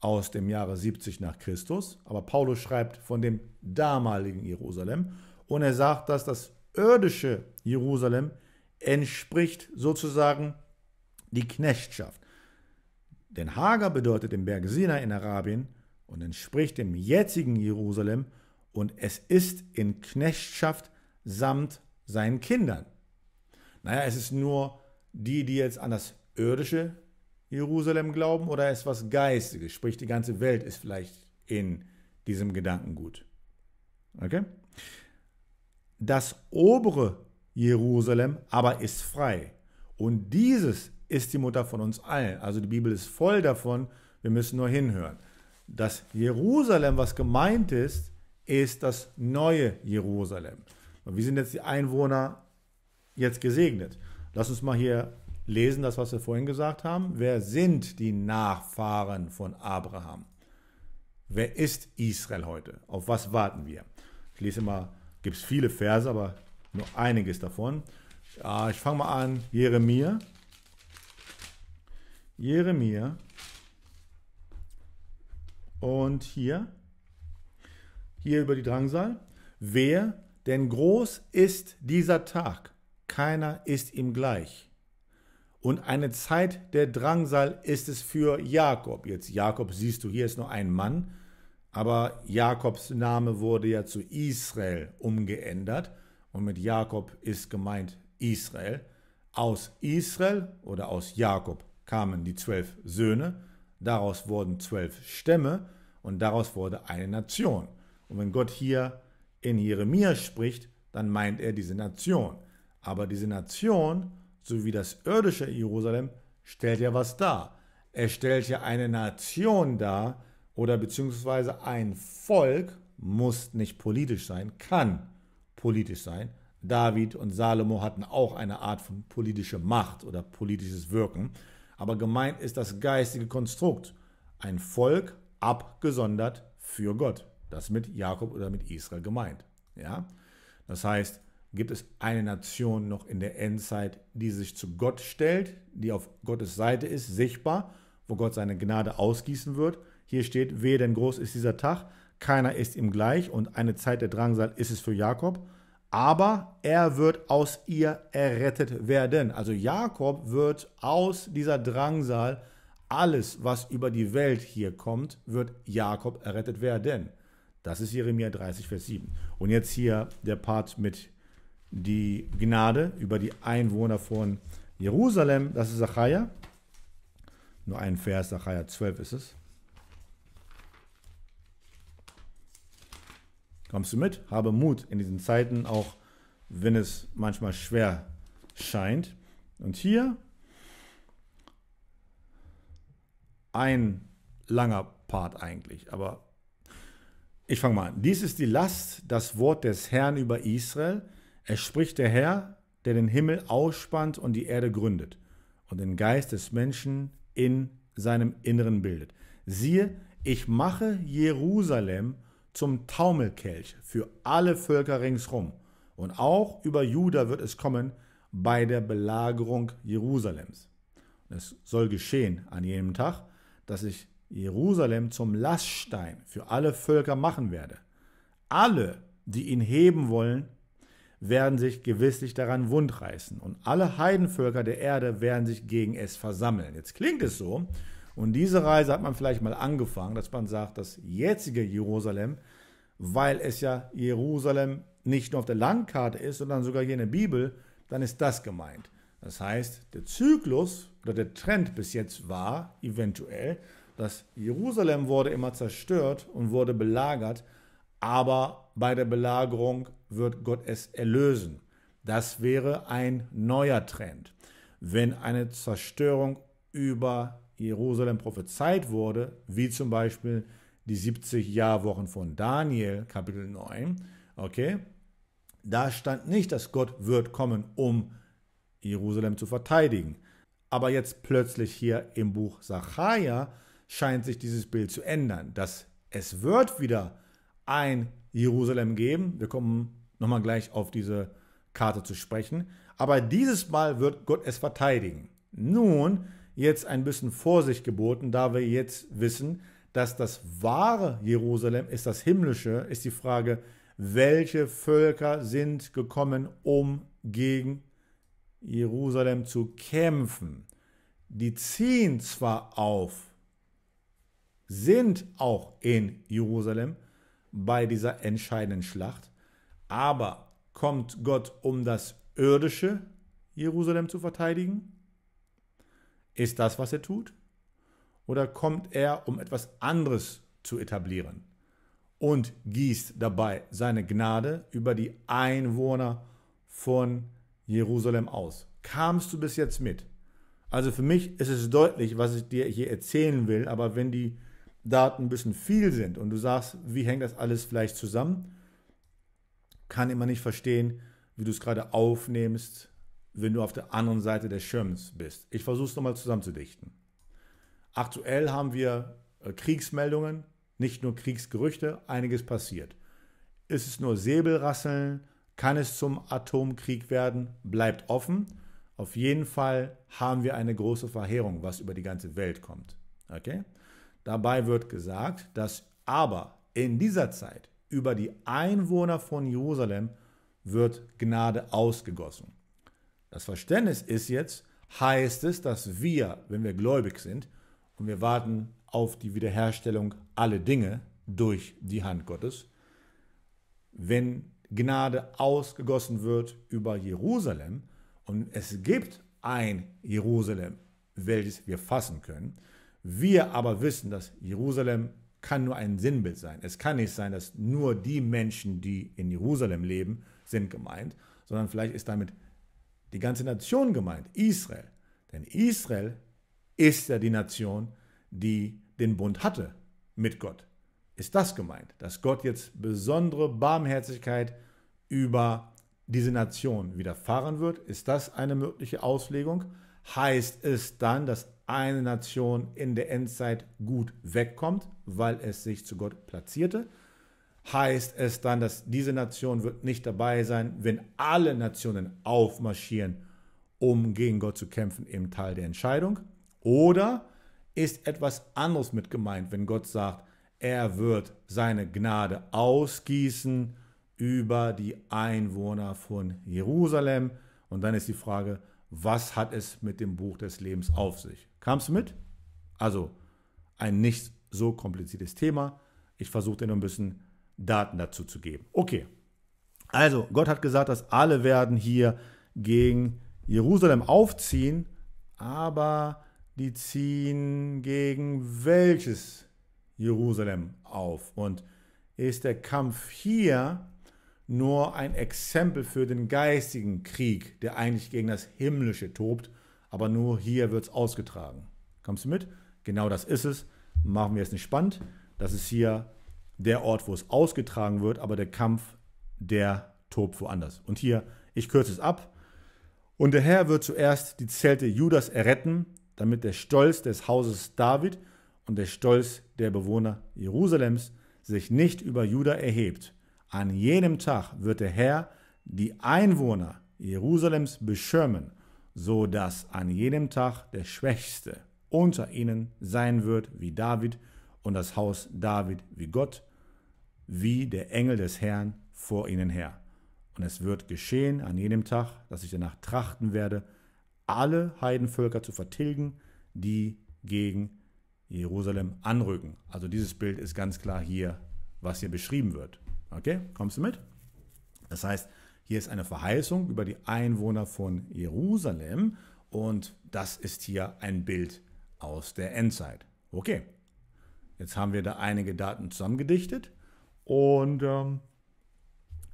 aus dem Jahre 70 nach Christus. Aber Paulus schreibt von dem damaligen Jerusalem und er sagt, dass das irdische Jerusalem entspricht sozusagen die Knechtschaft. Denn Hagar bedeutet den Berg Sinai in Arabien und entspricht dem jetzigen Jerusalem und es ist in Knechtschaft samt seinen Kindern. Naja, es ist nur die, die jetzt an das irdische Jerusalem glauben oder ist was Geistiges, sprich die ganze Welt ist vielleicht in diesem Gedankengut. Okay? Das obere Jerusalem aber ist frei und dieses ist die Mutter von uns allen. Also die Bibel ist voll davon, wir müssen nur hinhören. Das Jerusalem, was gemeint ist, ist das neue Jerusalem. Und wie sind jetzt die Einwohner jetzt gesegnet? Lass uns mal hier lesen, das, was wir vorhin gesagt haben. Wer sind die Nachfahren von Abraham? Wer ist Israel heute? Auf was warten wir? Ich lese mal, gibt es viele Verse, aber nur einiges davon. Ja, ah, ich fange mal an, Jeremia Jeremia und hier, hier über die Drangsal. Wer denn groß ist dieser Tag, keiner ist ihm gleich. Und eine Zeit der Drangsal ist es für Jakob. Jetzt Jakob siehst du, hier ist nur ein Mann, aber Jakobs Name wurde ja zu Israel umgeändert. Und mit Jakob ist gemeint Israel. Aus Israel oder aus Jakob kamen die zwölf Söhne, daraus wurden zwölf Stämme und daraus wurde eine Nation. Und wenn Gott hier in Jeremia spricht, dann meint er diese Nation. Aber diese Nation, sowie das irdische Jerusalem, stellt ja was dar. Er stellt ja eine Nation dar oder beziehungsweise ein Volk muss nicht politisch sein, kann politisch sein. David und Salomo hatten auch eine Art von politischer Macht oder politisches Wirken aber gemeint ist das geistige Konstrukt, ein Volk abgesondert für Gott. Das mit Jakob oder mit Israel gemeint. Ja? Das heißt, gibt es eine Nation noch in der Endzeit, die sich zu Gott stellt, die auf Gottes Seite ist, sichtbar, wo Gott seine Gnade ausgießen wird. Hier steht, wehe, denn groß ist dieser Tag, keiner ist ihm gleich und eine Zeit der Drangsal ist es für Jakob aber er wird aus ihr errettet werden. Also Jakob wird aus dieser Drangsal alles, was über die Welt hier kommt, wird Jakob errettet werden. Das ist Jeremia 30, Vers 7. Und jetzt hier der Part mit die Gnade über die Einwohner von Jerusalem. Das ist Zachariah. Nur ein Vers, Zachariah 12 ist es. Kommst du mit? Habe Mut in diesen Zeiten, auch wenn es manchmal schwer scheint. Und hier ein langer Part eigentlich, aber ich fange mal an. Dies ist die Last, das Wort des Herrn über Israel. Es spricht der Herr, der den Himmel ausspannt und die Erde gründet und den Geist des Menschen in seinem Inneren bildet. Siehe, ich mache Jerusalem zum Taumelkelch für alle Völker ringsrum. Und auch über Juda wird es kommen bei der Belagerung Jerusalems. es soll geschehen an jenem Tag, dass ich Jerusalem zum Laststein für alle Völker machen werde. Alle, die ihn heben wollen, werden sich gewisslich daran wundreißen und alle Heidenvölker der Erde werden sich gegen es versammeln. Jetzt klingt es so, und diese Reise hat man vielleicht mal angefangen, dass man sagt, das jetzige Jerusalem, weil es ja Jerusalem nicht nur auf der Landkarte ist, sondern sogar hier in der Bibel, dann ist das gemeint. Das heißt, der Zyklus oder der Trend bis jetzt war eventuell, dass Jerusalem wurde immer zerstört und wurde belagert, aber bei der Belagerung wird Gott es erlösen. Das wäre ein neuer Trend, wenn eine Zerstörung über Jerusalem prophezeit wurde, wie zum Beispiel die 70 Jahrwochen von Daniel, Kapitel 9, okay, da stand nicht, dass Gott wird kommen, um Jerusalem zu verteidigen. Aber jetzt plötzlich hier im Buch Sacharja scheint sich dieses Bild zu ändern, dass es wird wieder ein Jerusalem geben. Wir kommen nochmal gleich auf diese Karte zu sprechen. Aber dieses Mal wird Gott es verteidigen. Nun jetzt ein bisschen Vorsicht geboten, da wir jetzt wissen, dass das wahre Jerusalem ist das himmlische, ist die Frage, welche Völker sind gekommen, um gegen Jerusalem zu kämpfen. Die ziehen zwar auf, sind auch in Jerusalem bei dieser entscheidenden Schlacht, aber kommt Gott, um das irdische Jerusalem zu verteidigen? Ist das, was er tut? Oder kommt er, um etwas anderes zu etablieren und gießt dabei seine Gnade über die Einwohner von Jerusalem aus? Kamst du bis jetzt mit? Also für mich ist es deutlich, was ich dir hier erzählen will, aber wenn die Daten ein bisschen viel sind und du sagst, wie hängt das alles vielleicht zusammen, kann immer nicht verstehen, wie du es gerade aufnimmst, wenn du auf der anderen Seite des Schirms bist. Ich versuche es nochmal zusammenzudichten. Aktuell haben wir äh, Kriegsmeldungen, nicht nur Kriegsgerüchte, einiges passiert. Ist es nur Säbelrasseln? Kann es zum Atomkrieg werden? Bleibt offen. Auf jeden Fall haben wir eine große Verheerung, was über die ganze Welt kommt. Okay? Dabei wird gesagt, dass aber in dieser Zeit über die Einwohner von Jerusalem wird Gnade ausgegossen. Das Verständnis ist jetzt, heißt es, dass wir, wenn wir gläubig sind und wir warten auf die Wiederherstellung aller Dinge durch die Hand Gottes, wenn Gnade ausgegossen wird über Jerusalem und es gibt ein Jerusalem, welches wir fassen können, wir aber wissen, dass Jerusalem kann nur ein Sinnbild sein. Es kann nicht sein, dass nur die Menschen, die in Jerusalem leben, sind gemeint, sondern vielleicht ist damit die ganze Nation gemeint, Israel. Denn Israel ist ja die Nation, die den Bund hatte mit Gott. Ist das gemeint, dass Gott jetzt besondere Barmherzigkeit über diese Nation widerfahren wird? Ist das eine mögliche Auslegung? Heißt es dann, dass eine Nation in der Endzeit gut wegkommt, weil es sich zu Gott platzierte? heißt es dann, dass diese Nation wird nicht dabei sein, wenn alle Nationen aufmarschieren, um gegen Gott zu kämpfen im Teil der Entscheidung? Oder ist etwas anderes mit gemeint, wenn Gott sagt, er wird seine Gnade ausgießen über die Einwohner von Jerusalem? Und dann ist die Frage, was hat es mit dem Buch des Lebens auf sich? Kamst du mit? Also ein nicht so kompliziertes Thema. Ich versuche dir nur ein bisschen Daten dazu zu geben. Okay, also Gott hat gesagt, dass alle werden hier gegen Jerusalem aufziehen, aber die ziehen gegen welches Jerusalem auf? Und ist der Kampf hier nur ein Exempel für den geistigen Krieg, der eigentlich gegen das Himmlische tobt, aber nur hier wird es ausgetragen. Kommst du mit? Genau das ist es. Machen wir es nicht spannend. Das ist hier der Ort, wo es ausgetragen wird, aber der Kampf, der tobt woanders. Und hier, ich kürze es ab. Und der Herr wird zuerst die Zelte Judas erretten, damit der Stolz des Hauses David und der Stolz der Bewohner Jerusalems sich nicht über Juda erhebt. An jenem Tag wird der Herr die Einwohner Jerusalems beschirmen, so dass an jenem Tag der Schwächste unter ihnen sein wird wie David und das Haus David wie Gott wie der Engel des Herrn vor ihnen her. Und es wird geschehen an jenem Tag, dass ich danach trachten werde, alle Heidenvölker zu vertilgen, die gegen Jerusalem anrücken. Also dieses Bild ist ganz klar hier, was hier beschrieben wird. Okay, kommst du mit? Das heißt, hier ist eine Verheißung über die Einwohner von Jerusalem und das ist hier ein Bild aus der Endzeit. Okay, jetzt haben wir da einige Daten zusammengedichtet und ähm,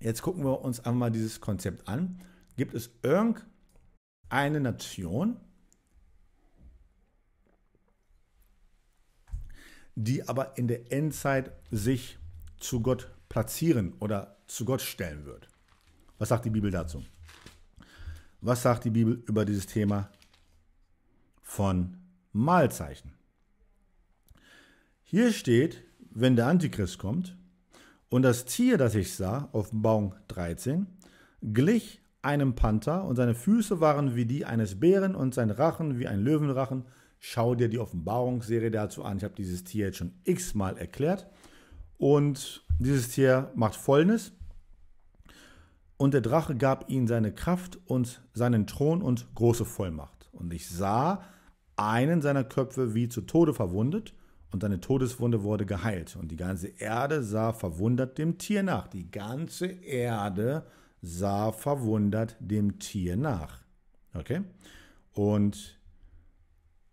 jetzt gucken wir uns einmal dieses Konzept an. Gibt es irgendeine Nation, die aber in der Endzeit sich zu Gott platzieren oder zu Gott stellen wird. Was sagt die Bibel dazu? Was sagt die Bibel über dieses Thema von Mahlzeichen? Hier steht, wenn der Antichrist kommt, und das Tier, das ich sah, Offenbarung 13, glich einem Panther und seine Füße waren wie die eines Bären und sein Rachen wie ein Löwenrachen. Schau dir die Offenbarungsserie dazu an. Ich habe dieses Tier jetzt schon x-mal erklärt. Und dieses Tier macht Vollnis. Und der Drache gab ihm seine Kraft und seinen Thron und große Vollmacht. Und ich sah einen seiner Köpfe wie zu Tode verwundet und seine Todeswunde wurde geheilt. Und die ganze Erde sah verwundert dem Tier nach. Die ganze Erde sah verwundert dem Tier nach. Okay? Und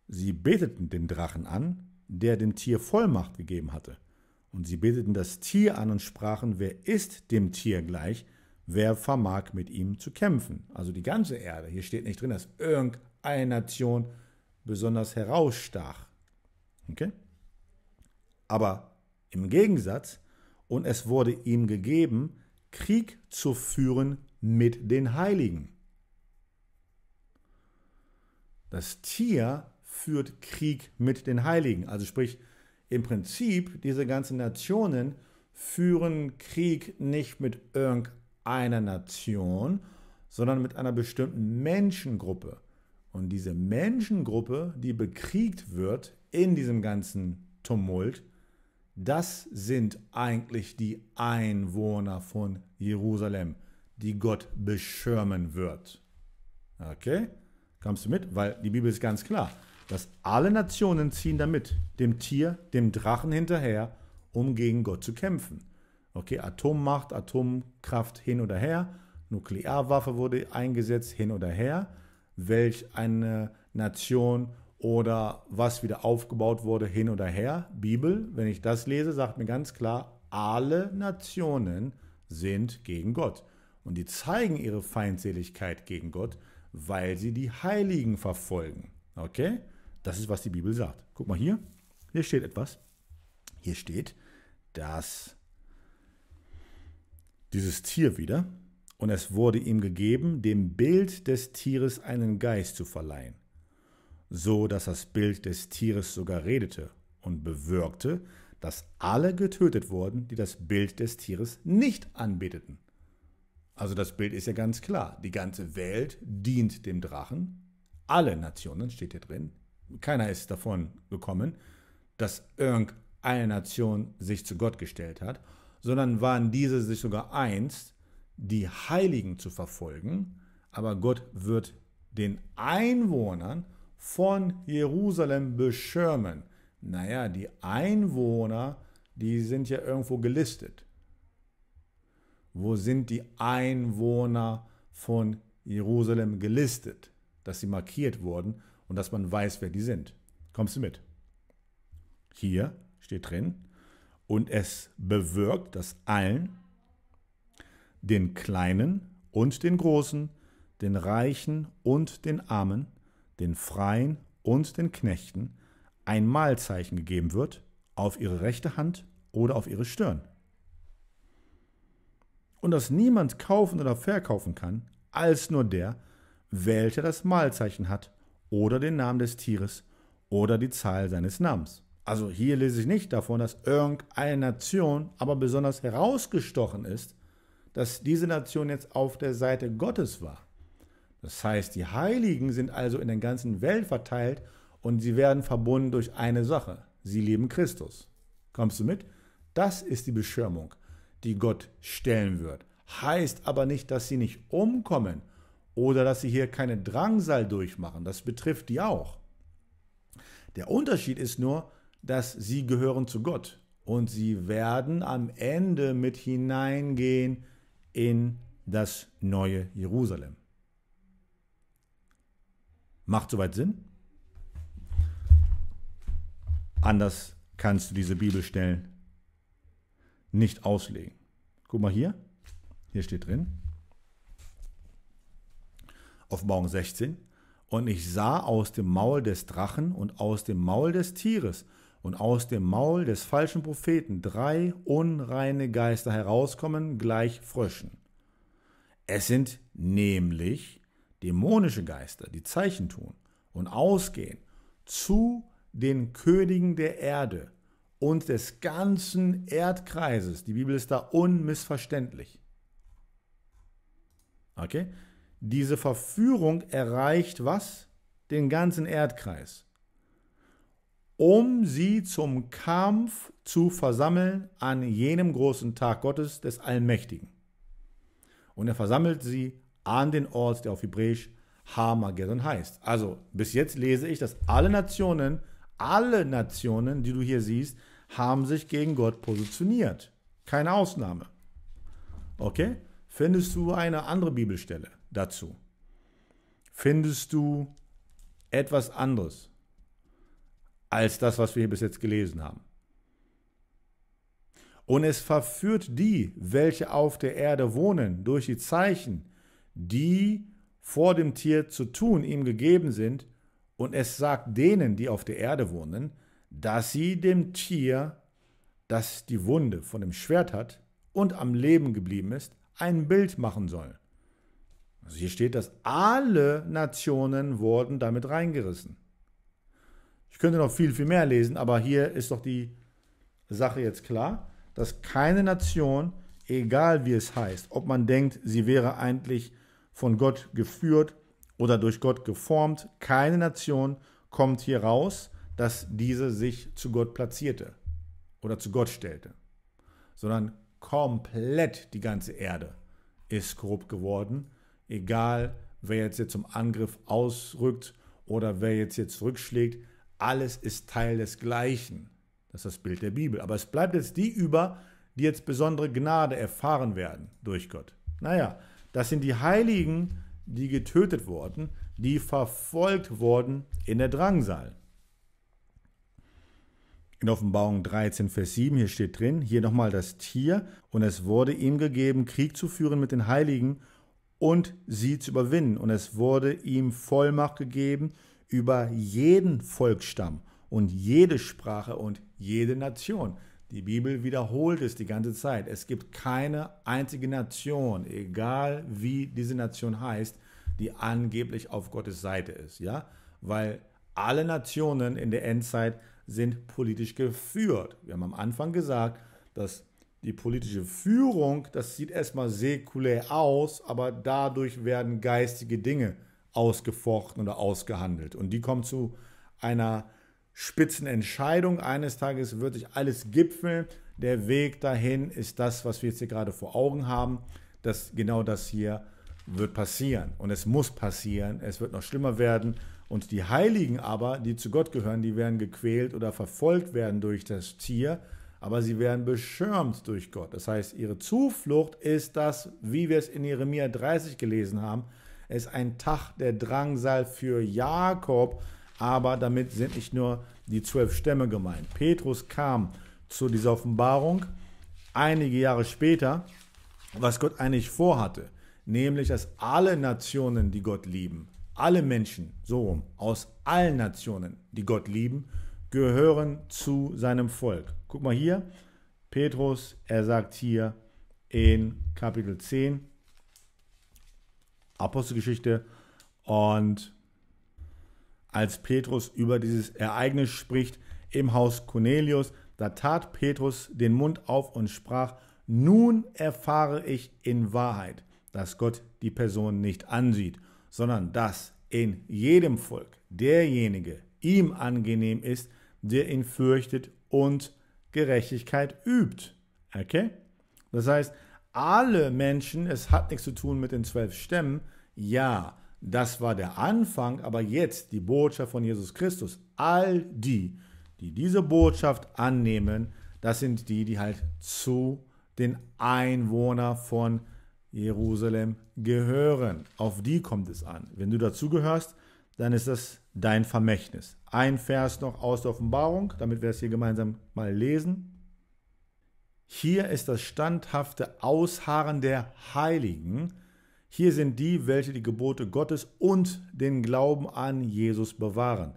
sie beteten den Drachen an, der dem Tier Vollmacht gegeben hatte. Und sie beteten das Tier an und sprachen, wer ist dem Tier gleich, wer vermag mit ihm zu kämpfen. Also die ganze Erde. Hier steht nicht drin, dass irgendeine Nation besonders herausstach. Okay? aber im Gegensatz, und es wurde ihm gegeben, Krieg zu führen mit den Heiligen. Das Tier führt Krieg mit den Heiligen. Also sprich, im Prinzip, diese ganzen Nationen führen Krieg nicht mit irgendeiner Nation, sondern mit einer bestimmten Menschengruppe. Und diese Menschengruppe, die bekriegt wird in diesem ganzen Tumult, das sind eigentlich die Einwohner von Jerusalem, die Gott beschirmen wird. Okay? Kommst du mit? Weil die Bibel ist ganz klar, dass alle Nationen ziehen damit, dem Tier, dem Drachen hinterher, um gegen Gott zu kämpfen. Okay, Atommacht, Atomkraft hin oder her, Nuklearwaffe wurde eingesetzt hin oder her. Welch eine Nation oder was wieder aufgebaut wurde, hin oder her. Bibel, wenn ich das lese, sagt mir ganz klar, alle Nationen sind gegen Gott. Und die zeigen ihre Feindseligkeit gegen Gott, weil sie die Heiligen verfolgen. Okay? Das ist, was die Bibel sagt. Guck mal hier. Hier steht etwas. Hier steht, dass dieses Tier wieder, und es wurde ihm gegeben, dem Bild des Tieres einen Geist zu verleihen so dass das Bild des Tieres sogar redete und bewirkte, dass alle getötet wurden, die das Bild des Tieres nicht anbeteten. Also das Bild ist ja ganz klar. Die ganze Welt dient dem Drachen. Alle Nationen steht hier drin. Keiner ist davon gekommen, dass irgendeine Nation sich zu Gott gestellt hat, sondern waren diese sich sogar einst, die Heiligen zu verfolgen. Aber Gott wird den Einwohnern von Jerusalem beschirmen. Naja, die Einwohner, die sind ja irgendwo gelistet. Wo sind die Einwohner von Jerusalem gelistet? Dass sie markiert wurden und dass man weiß, wer die sind. Kommst du mit? Hier steht drin, und es bewirkt, dass allen, den Kleinen und den Großen, den Reichen und den Armen, den Freien und den Knechten ein Mahlzeichen gegeben wird, auf ihre rechte Hand oder auf ihre Stirn. Und dass niemand kaufen oder verkaufen kann, als nur der, welcher das Mahlzeichen hat oder den Namen des Tieres oder die Zahl seines Namens. Also hier lese ich nicht davon, dass irgendeine Nation aber besonders herausgestochen ist, dass diese Nation jetzt auf der Seite Gottes war. Das heißt, die Heiligen sind also in der ganzen Welt verteilt und sie werden verbunden durch eine Sache. Sie lieben Christus. Kommst du mit? Das ist die Beschirmung, die Gott stellen wird. Heißt aber nicht, dass sie nicht umkommen oder dass sie hier keine Drangsal durchmachen. Das betrifft die auch. Der Unterschied ist nur, dass sie gehören zu Gott und sie werden am Ende mit hineingehen in das neue Jerusalem. Macht soweit Sinn? Anders kannst du diese Bibelstellen nicht auslegen. Guck mal hier. Hier steht drin. Offenbarung 16. Und ich sah aus dem Maul des Drachen und aus dem Maul des Tieres und aus dem Maul des falschen Propheten drei unreine Geister herauskommen, gleich Fröschen. Es sind nämlich dämonische Geister, die Zeichen tun und ausgehen zu den Königen der Erde und des ganzen Erdkreises. Die Bibel ist da unmissverständlich. Okay? Diese Verführung erreicht was? Den ganzen Erdkreis. Um sie zum Kampf zu versammeln an jenem großen Tag Gottes des Allmächtigen. Und er versammelt sie an den Ort, der auf Hebräisch Hamageddon heißt. Also bis jetzt lese ich, dass alle Nationen, alle Nationen, die du hier siehst, haben sich gegen Gott positioniert. Keine Ausnahme. Okay? Findest du eine andere Bibelstelle dazu? Findest du etwas anderes als das, was wir hier bis jetzt gelesen haben? Und es verführt die, welche auf der Erde wohnen, durch die Zeichen, die vor dem Tier zu tun ihm gegeben sind, und es sagt denen, die auf der Erde wohnen, dass sie dem Tier, das die Wunde von dem Schwert hat und am Leben geblieben ist, ein Bild machen sollen. Also hier steht, dass alle Nationen wurden damit reingerissen. Ich könnte noch viel, viel mehr lesen, aber hier ist doch die Sache jetzt klar, dass keine Nation, egal wie es heißt, ob man denkt, sie wäre eigentlich von Gott geführt oder durch Gott geformt, keine Nation kommt hier raus, dass diese sich zu Gott platzierte oder zu Gott stellte, sondern komplett die ganze Erde ist korrupt geworden, egal wer jetzt hier zum Angriff ausrückt oder wer jetzt hier zurückschlägt, alles ist Teil des Gleichen. Das ist das Bild der Bibel. Aber es bleibt jetzt die über, die jetzt besondere Gnade erfahren werden durch Gott. Naja, das sind die Heiligen, die getötet wurden, die verfolgt wurden in der Drangsal. In Offenbarung 13, Vers 7, hier steht drin, hier nochmal das Tier, und es wurde ihm gegeben, Krieg zu führen mit den Heiligen und sie zu überwinden. Und es wurde ihm Vollmacht gegeben über jeden Volksstamm und jede Sprache und jede Nation. Die Bibel wiederholt es die ganze Zeit. Es gibt keine einzige Nation, egal wie diese Nation heißt, die angeblich auf Gottes Seite ist, ja? Weil alle Nationen in der Endzeit sind politisch geführt. Wir haben am Anfang gesagt, dass die politische Führung, das sieht erstmal säkulär aus, aber dadurch werden geistige Dinge ausgefochten oder ausgehandelt. Und die kommen zu einer Spitzenentscheidung. Eines Tages wird sich alles gipfeln. Der Weg dahin ist das, was wir jetzt hier gerade vor Augen haben. Das, genau das hier wird passieren. Und es muss passieren. Es wird noch schlimmer werden. Und die Heiligen aber, die zu Gott gehören, die werden gequält oder verfolgt werden durch das Tier, aber sie werden beschirmt durch Gott. Das heißt, ihre Zuflucht ist das, wie wir es in Jeremia 30 gelesen haben, ist ein Tag der Drangsal für Jakob, aber damit sind nicht nur die zwölf Stämme gemeint. Petrus kam zu dieser Offenbarung einige Jahre später, was Gott eigentlich vorhatte, nämlich dass alle Nationen, die Gott lieben, alle Menschen, so rum, aus allen Nationen, die Gott lieben, gehören zu seinem Volk. Guck mal hier, Petrus, er sagt hier in Kapitel 10, Apostelgeschichte und als Petrus über dieses Ereignis spricht im Haus Cornelius, da tat Petrus den Mund auf und sprach, nun erfahre ich in Wahrheit, dass Gott die Person nicht ansieht, sondern dass in jedem Volk derjenige ihm angenehm ist, der ihn fürchtet und Gerechtigkeit übt. Okay? Das heißt, alle Menschen, es hat nichts zu tun mit den zwölf Stämmen, ja, das war der Anfang, aber jetzt die Botschaft von Jesus Christus. All die, die diese Botschaft annehmen, das sind die, die halt zu den Einwohnern von Jerusalem gehören. Auf die kommt es an. Wenn du dazugehörst, dann ist das dein Vermächtnis. Ein Vers noch aus der Offenbarung, damit wir es hier gemeinsam mal lesen. Hier ist das standhafte Ausharren der Heiligen, hier sind die, welche die Gebote Gottes und den Glauben an Jesus bewahren.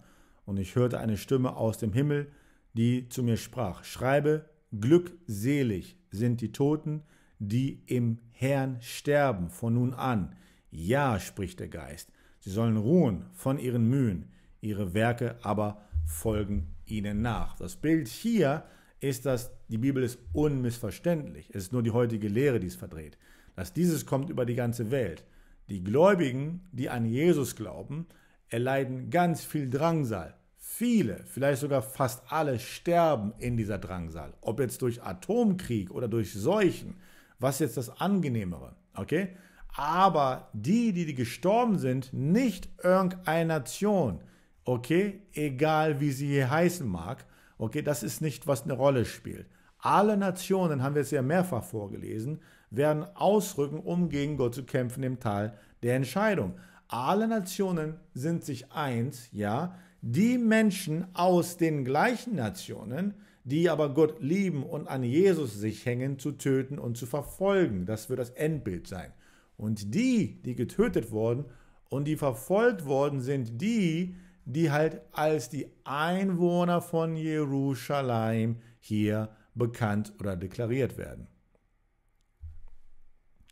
Und ich hörte eine Stimme aus dem Himmel, die zu mir sprach, schreibe, glückselig sind die Toten, die im Herrn sterben von nun an. Ja, spricht der Geist, sie sollen ruhen von ihren Mühen, ihre Werke aber folgen ihnen nach. Das Bild hier ist, dass die Bibel ist unmissverständlich. Es ist nur die heutige Lehre, die es verdreht dass dieses kommt über die ganze Welt. Die Gläubigen, die an Jesus glauben, erleiden ganz viel Drangsal. Viele, vielleicht sogar fast alle sterben in dieser Drangsal. Ob jetzt durch Atomkrieg oder durch Seuchen, was ist jetzt das Angenehmere, okay? Aber die, die gestorben sind, nicht irgendeine Nation, okay? Egal wie sie hier heißen mag, okay? Das ist nicht, was eine Rolle spielt. Alle Nationen, haben wir es ja mehrfach vorgelesen, werden ausrücken, um gegen Gott zu kämpfen im Tal der Entscheidung. Alle Nationen sind sich eins, ja, die Menschen aus den gleichen Nationen, die aber Gott lieben und an Jesus sich hängen, zu töten und zu verfolgen. Das wird das Endbild sein. Und die, die getötet wurden und die verfolgt worden sind, die, die halt als die Einwohner von Jerusalem hier bekannt oder deklariert werden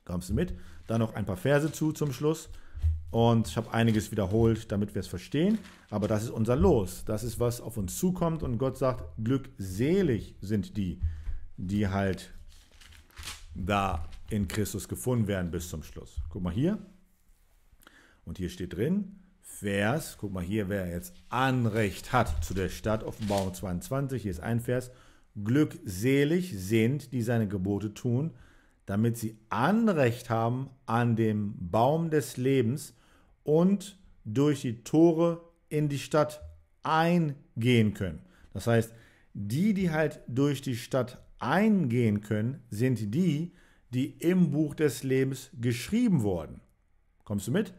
kommst du mit. Dann noch ein paar Verse zu zum Schluss. Und ich habe einiges wiederholt, damit wir es verstehen. Aber das ist unser Los. Das ist, was auf uns zukommt. Und Gott sagt, glückselig sind die, die halt da in Christus gefunden werden bis zum Schluss. Guck mal hier. Und hier steht drin, Vers, guck mal hier, wer jetzt Anrecht hat zu der Stadt, Offenbarung 22, hier ist ein Vers. Glückselig sind, die seine Gebote tun damit sie Anrecht haben an dem Baum des Lebens und durch die Tore in die Stadt eingehen können. Das heißt, die, die halt durch die Stadt eingehen können, sind die, die im Buch des Lebens geschrieben wurden. Kommst du mit?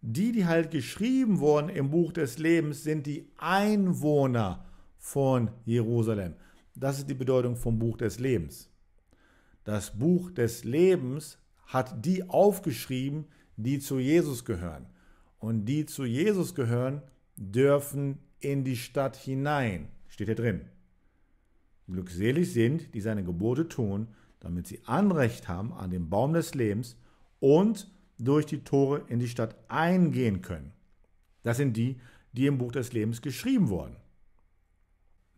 Die, die halt geschrieben wurden im Buch des Lebens, sind die Einwohner von Jerusalem. Das ist die Bedeutung vom Buch des Lebens. Das Buch des Lebens hat die aufgeschrieben, die zu Jesus gehören. Und die zu Jesus gehören, dürfen in die Stadt hinein. Steht hier drin. Glückselig sind, die seine Gebote tun, damit sie Anrecht haben an dem Baum des Lebens und durch die Tore in die Stadt eingehen können. Das sind die, die im Buch des Lebens geschrieben wurden.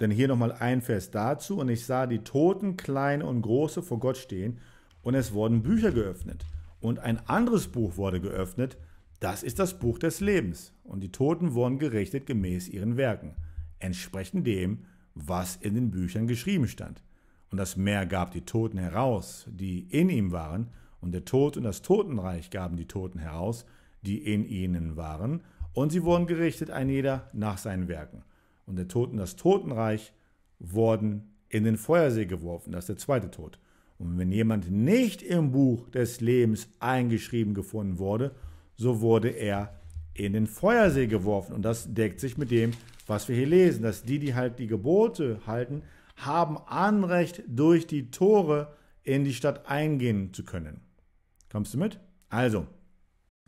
Denn hier nochmal ein Vers dazu. Und ich sah die Toten, kleine und große, vor Gott stehen. Und es wurden Bücher geöffnet. Und ein anderes Buch wurde geöffnet. Das ist das Buch des Lebens. Und die Toten wurden gerichtet gemäß ihren Werken. Entsprechend dem, was in den Büchern geschrieben stand. Und das Meer gab die Toten heraus, die in ihm waren. Und der Tod und das Totenreich gaben die Toten heraus, die in ihnen waren. Und sie wurden gerichtet, ein jeder nach seinen Werken und der Toten das Totenreich wurden in den Feuersee geworfen. Das ist der zweite Tod. Und wenn jemand nicht im Buch des Lebens eingeschrieben gefunden wurde, so wurde er in den Feuersee geworfen. Und das deckt sich mit dem, was wir hier lesen, dass die, die halt die Gebote halten, haben Anrecht, durch die Tore in die Stadt eingehen zu können. Kommst du mit? Also,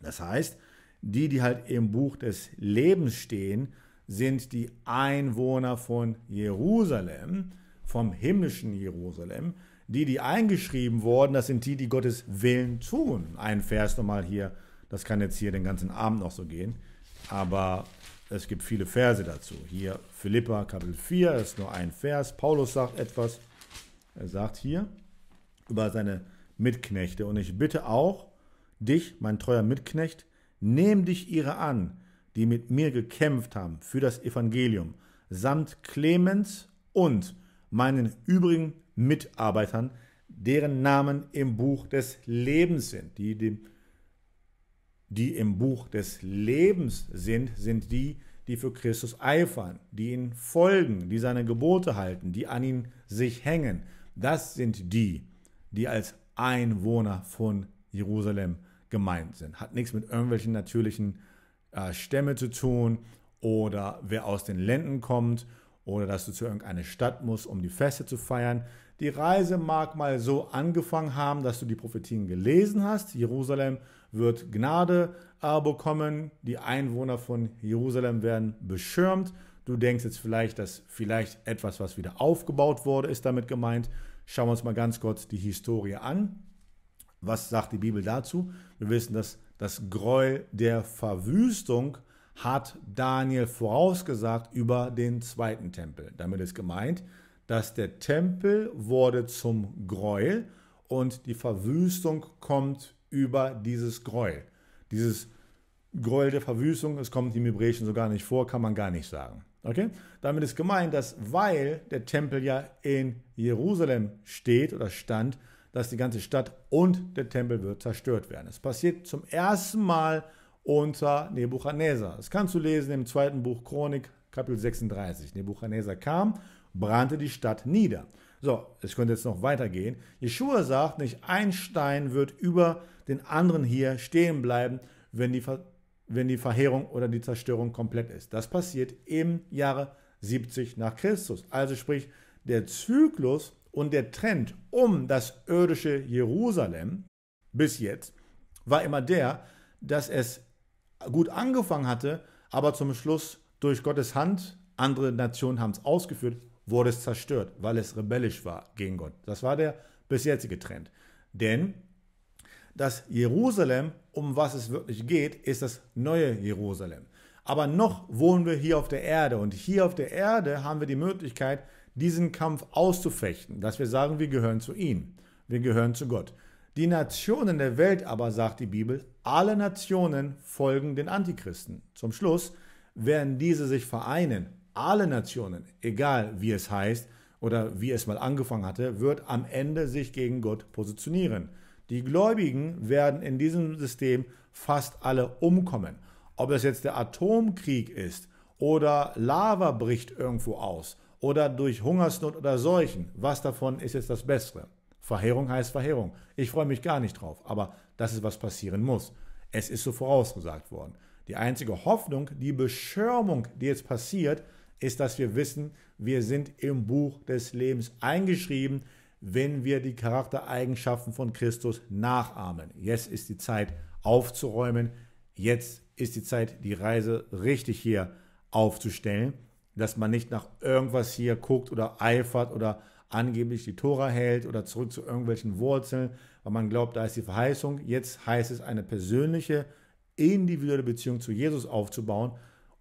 das heißt, die, die halt im Buch des Lebens stehen, sind die Einwohner von Jerusalem, vom himmlischen Jerusalem. Die, die eingeschrieben wurden, das sind die, die Gottes Willen tun. Ein Vers nochmal hier, das kann jetzt hier den ganzen Abend noch so gehen, aber es gibt viele Verse dazu. Hier Philippa Kapitel 4 das ist nur ein Vers. Paulus sagt etwas. Er sagt hier über seine Mitknechte. Und ich bitte auch dich, mein treuer Mitknecht, nehm dich ihre an, die mit mir gekämpft haben für das Evangelium, samt Clemens und meinen übrigen Mitarbeitern, deren Namen im Buch des Lebens sind. Die, die, die im Buch des Lebens sind, sind die, die für Christus eifern, die ihn folgen, die seine Gebote halten, die an ihn sich hängen. Das sind die, die als Einwohner von Jerusalem gemeint sind. Hat nichts mit irgendwelchen natürlichen äh, Stämme zu tun oder wer aus den Ländern kommt oder dass du zu irgendeiner Stadt musst, um die Feste zu feiern. Die Reise mag mal so angefangen haben, dass du die Prophetien gelesen hast. Jerusalem wird Gnade äh, bekommen, die Einwohner von Jerusalem werden beschirmt. Du denkst jetzt vielleicht, dass vielleicht etwas, was wieder aufgebaut wurde, ist damit gemeint. Schauen wir uns mal ganz kurz die Historie an. Was sagt die Bibel dazu? Wir wissen, dass das Gräuel der Verwüstung hat Daniel vorausgesagt über den zweiten Tempel. Damit ist gemeint, dass der Tempel wurde zum Gräuel und die Verwüstung kommt über dieses Gräuel. Dieses Gräuel der Verwüstung, es kommt im Hebräischen so gar nicht vor, kann man gar nicht sagen. Okay? Damit ist gemeint, dass weil der Tempel ja in Jerusalem steht oder stand, dass die ganze Stadt und der Tempel wird zerstört werden. Es passiert zum ersten Mal unter Nebuchadnezzar. Das kannst du lesen im zweiten Buch Chronik, Kapitel 36. Nebuchadnezzar kam, brannte die Stadt nieder. So, es könnte jetzt noch weitergehen. Jeschua sagt, nicht ein Stein wird über den anderen hier stehen bleiben, wenn die, Ver wenn die Verheerung oder die Zerstörung komplett ist. Das passiert im Jahre 70 nach Christus. Also sprich, der Zyklus und der Trend um das irdische Jerusalem bis jetzt war immer der, dass es gut angefangen hatte, aber zum Schluss durch Gottes Hand, andere Nationen haben es ausgeführt, wurde es zerstört, weil es rebellisch war gegen Gott. Das war der bis jetzige Trend. Denn das Jerusalem, um was es wirklich geht, ist das neue Jerusalem. Aber noch wohnen wir hier auf der Erde und hier auf der Erde haben wir die Möglichkeit, diesen Kampf auszufechten, dass wir sagen, wir gehören zu ihm, wir gehören zu Gott. Die Nationen der Welt aber, sagt die Bibel, alle Nationen folgen den Antichristen. Zum Schluss werden diese sich vereinen. Alle Nationen, egal wie es heißt oder wie es mal angefangen hatte, wird am Ende sich gegen Gott positionieren. Die Gläubigen werden in diesem System fast alle umkommen. Ob es jetzt der Atomkrieg ist oder Lava bricht irgendwo aus oder durch Hungersnot oder Seuchen. Was davon ist jetzt das Bessere? Verheerung heißt Verheerung. Ich freue mich gar nicht drauf, aber das ist, was passieren muss. Es ist so vorausgesagt worden. Die einzige Hoffnung, die Beschirmung, die jetzt passiert, ist, dass wir wissen, wir sind im Buch des Lebens eingeschrieben, wenn wir die Charaktereigenschaften von Christus nachahmen. Jetzt ist die Zeit aufzuräumen. Jetzt ist die Zeit, die Reise richtig hier aufzustellen dass man nicht nach irgendwas hier guckt oder eifert oder angeblich die Tora hält oder zurück zu irgendwelchen Wurzeln, weil man glaubt, da ist die Verheißung. Jetzt heißt es, eine persönliche, individuelle Beziehung zu Jesus aufzubauen,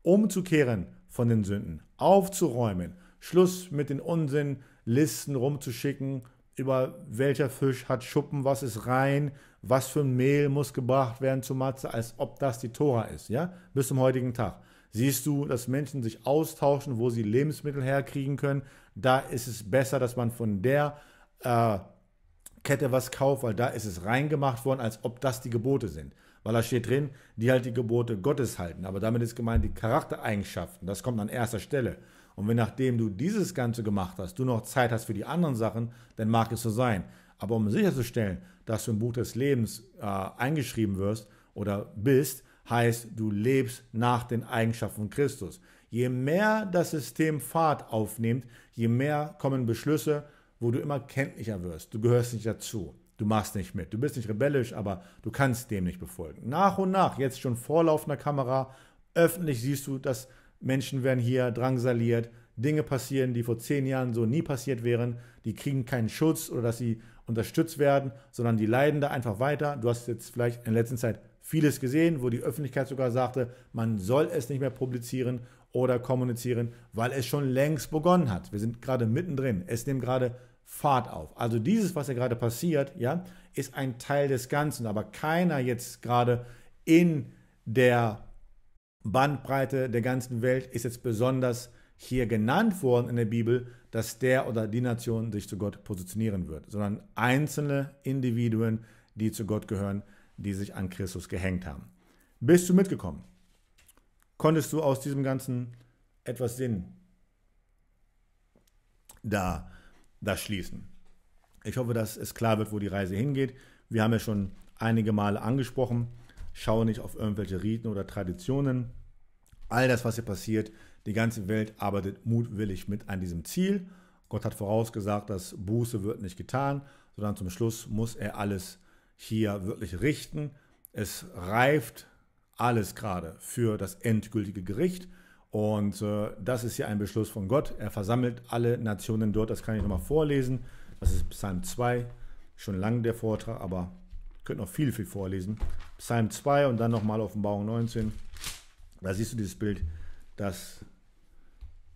umzukehren von den Sünden, aufzuräumen, Schluss mit den Unsinnlisten rumzuschicken, über welcher Fisch hat Schuppen, was ist rein, was für ein Mehl muss gebracht werden zur Matze, als ob das die Tora ist, ja, bis zum heutigen Tag siehst du, dass Menschen sich austauschen, wo sie Lebensmittel herkriegen können. Da ist es besser, dass man von der äh, Kette was kauft, weil da ist es reingemacht worden, als ob das die Gebote sind. Weil da steht drin, die halt die Gebote Gottes halten. Aber damit ist gemeint die Charaktereigenschaften. Das kommt an erster Stelle. Und wenn nachdem du dieses Ganze gemacht hast, du noch Zeit hast für die anderen Sachen, dann mag es so sein. Aber um sicherzustellen, dass du im Buch des Lebens äh, eingeschrieben wirst oder bist, heißt, du lebst nach den Eigenschaften Christus. Je mehr das System Fahrt aufnimmt, je mehr kommen Beschlüsse, wo du immer kenntlicher wirst. Du gehörst nicht dazu. Du machst nicht mit. Du bist nicht rebellisch, aber du kannst dem nicht befolgen. Nach und nach, jetzt schon vor laufender Kamera, öffentlich siehst du, dass Menschen werden hier drangsaliert, Dinge passieren, die vor zehn Jahren so nie passiert wären. Die kriegen keinen Schutz oder dass sie unterstützt werden, sondern die leiden da einfach weiter. Du hast jetzt vielleicht in der letzten Zeit vieles gesehen, wo die Öffentlichkeit sogar sagte, man soll es nicht mehr publizieren oder kommunizieren, weil es schon längst begonnen hat. Wir sind gerade mittendrin. Es nimmt gerade Fahrt auf. Also dieses, was ja gerade passiert, ja, ist ein Teil des Ganzen, aber keiner jetzt gerade in der Bandbreite der ganzen Welt ist jetzt besonders hier genannt worden in der Bibel, dass der oder die Nation sich zu Gott positionieren wird, sondern einzelne Individuen, die zu Gott gehören, die sich an Christus gehängt haben. Bist du mitgekommen? Konntest du aus diesem Ganzen etwas Sinn da, da schließen? Ich hoffe, dass es klar wird, wo die Reise hingeht. Wir haben ja schon einige Male angesprochen. Schaue nicht auf irgendwelche Riten oder Traditionen. All das, was hier passiert, die ganze Welt arbeitet mutwillig mit an diesem Ziel. Gott hat vorausgesagt, dass Buße wird nicht getan, sondern zum Schluss muss er alles hier wirklich richten. Es reift alles gerade für das endgültige Gericht. Und äh, das ist hier ein Beschluss von Gott. Er versammelt alle Nationen dort. Das kann ich nochmal vorlesen. Das ist Psalm 2. Schon lang der Vortrag, aber ihr könnt noch viel, viel vorlesen. Psalm 2 und dann nochmal Offenbarung 19. Da siehst du dieses Bild. Das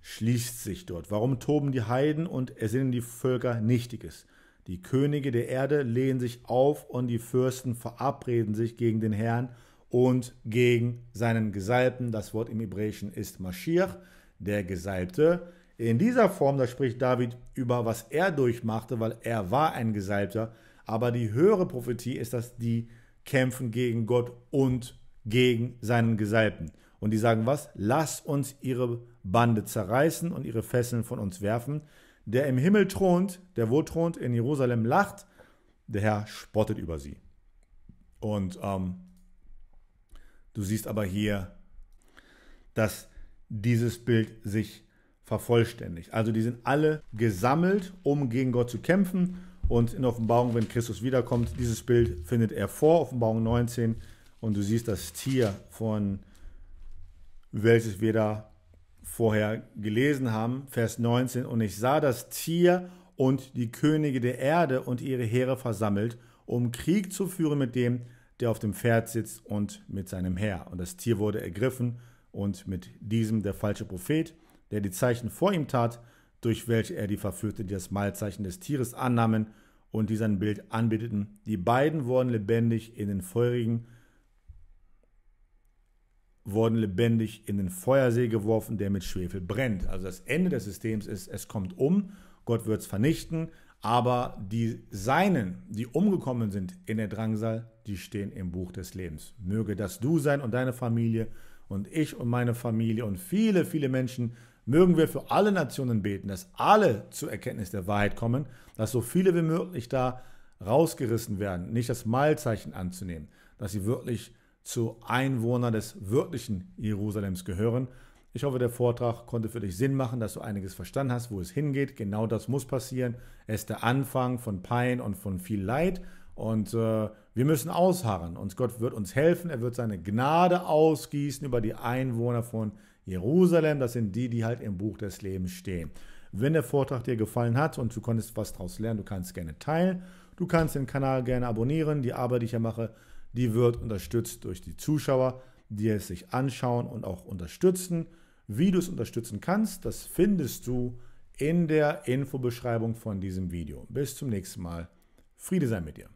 schließt sich dort. Warum toben die Heiden und ersinnen die Völker Nichtiges? Die Könige der Erde lehnen sich auf und die Fürsten verabreden sich gegen den Herrn und gegen seinen Gesalbten. Das Wort im Hebräischen ist Mashiach, der Gesalbte. In dieser Form, da spricht David über, was er durchmachte, weil er war ein Gesalbter. Aber die höhere Prophetie ist, dass die kämpfen gegen Gott und gegen seinen Gesalbten. Und die sagen was? Lass uns ihre Bande zerreißen und ihre Fesseln von uns werfen, der im Himmel thront, der wo thront, in Jerusalem lacht, der Herr spottet über sie. Und ähm, du siehst aber hier, dass dieses Bild sich vervollständigt. Also die sind alle gesammelt, um gegen Gott zu kämpfen. Und in Offenbarung, wenn Christus wiederkommt, dieses Bild findet er vor, Offenbarung 19. Und du siehst das Tier, von welches wir da vorher gelesen haben, Vers 19, und ich sah das Tier und die Könige der Erde und ihre Heere versammelt, um Krieg zu führen mit dem, der auf dem Pferd sitzt und mit seinem Herr. Und das Tier wurde ergriffen und mit diesem der falsche Prophet, der die Zeichen vor ihm tat, durch welche er die verführte, die das Malzeichen des Tieres annahmen und die sein Bild anbeteten. Die beiden wurden lebendig in den feurigen wurden lebendig in den Feuersee geworfen, der mit Schwefel brennt. Also das Ende des Systems ist, es kommt um, Gott wird es vernichten, aber die Seinen, die umgekommen sind in der Drangsal, die stehen im Buch des Lebens. Möge das du sein und deine Familie und ich und meine Familie und viele, viele Menschen, mögen wir für alle Nationen beten, dass alle zur Erkenntnis der Wahrheit kommen, dass so viele wie möglich da rausgerissen werden, nicht das Malzeichen anzunehmen, dass sie wirklich zu Einwohnern des wirklichen Jerusalems gehören. Ich hoffe, der Vortrag konnte für dich Sinn machen, dass du einiges verstanden hast, wo es hingeht. Genau das muss passieren. Es ist der Anfang von Pein und von viel Leid. Und äh, wir müssen ausharren. Und Gott wird uns helfen. Er wird seine Gnade ausgießen über die Einwohner von Jerusalem. Das sind die, die halt im Buch des Lebens stehen. Wenn der Vortrag dir gefallen hat und du konntest was daraus lernen, du kannst gerne teilen. Du kannst den Kanal gerne abonnieren. Die Arbeit, die ich hier mache, die wird unterstützt durch die Zuschauer, die es sich anschauen und auch unterstützen. Wie du es unterstützen kannst, das findest du in der Infobeschreibung von diesem Video. Bis zum nächsten Mal. Friede sei mit dir.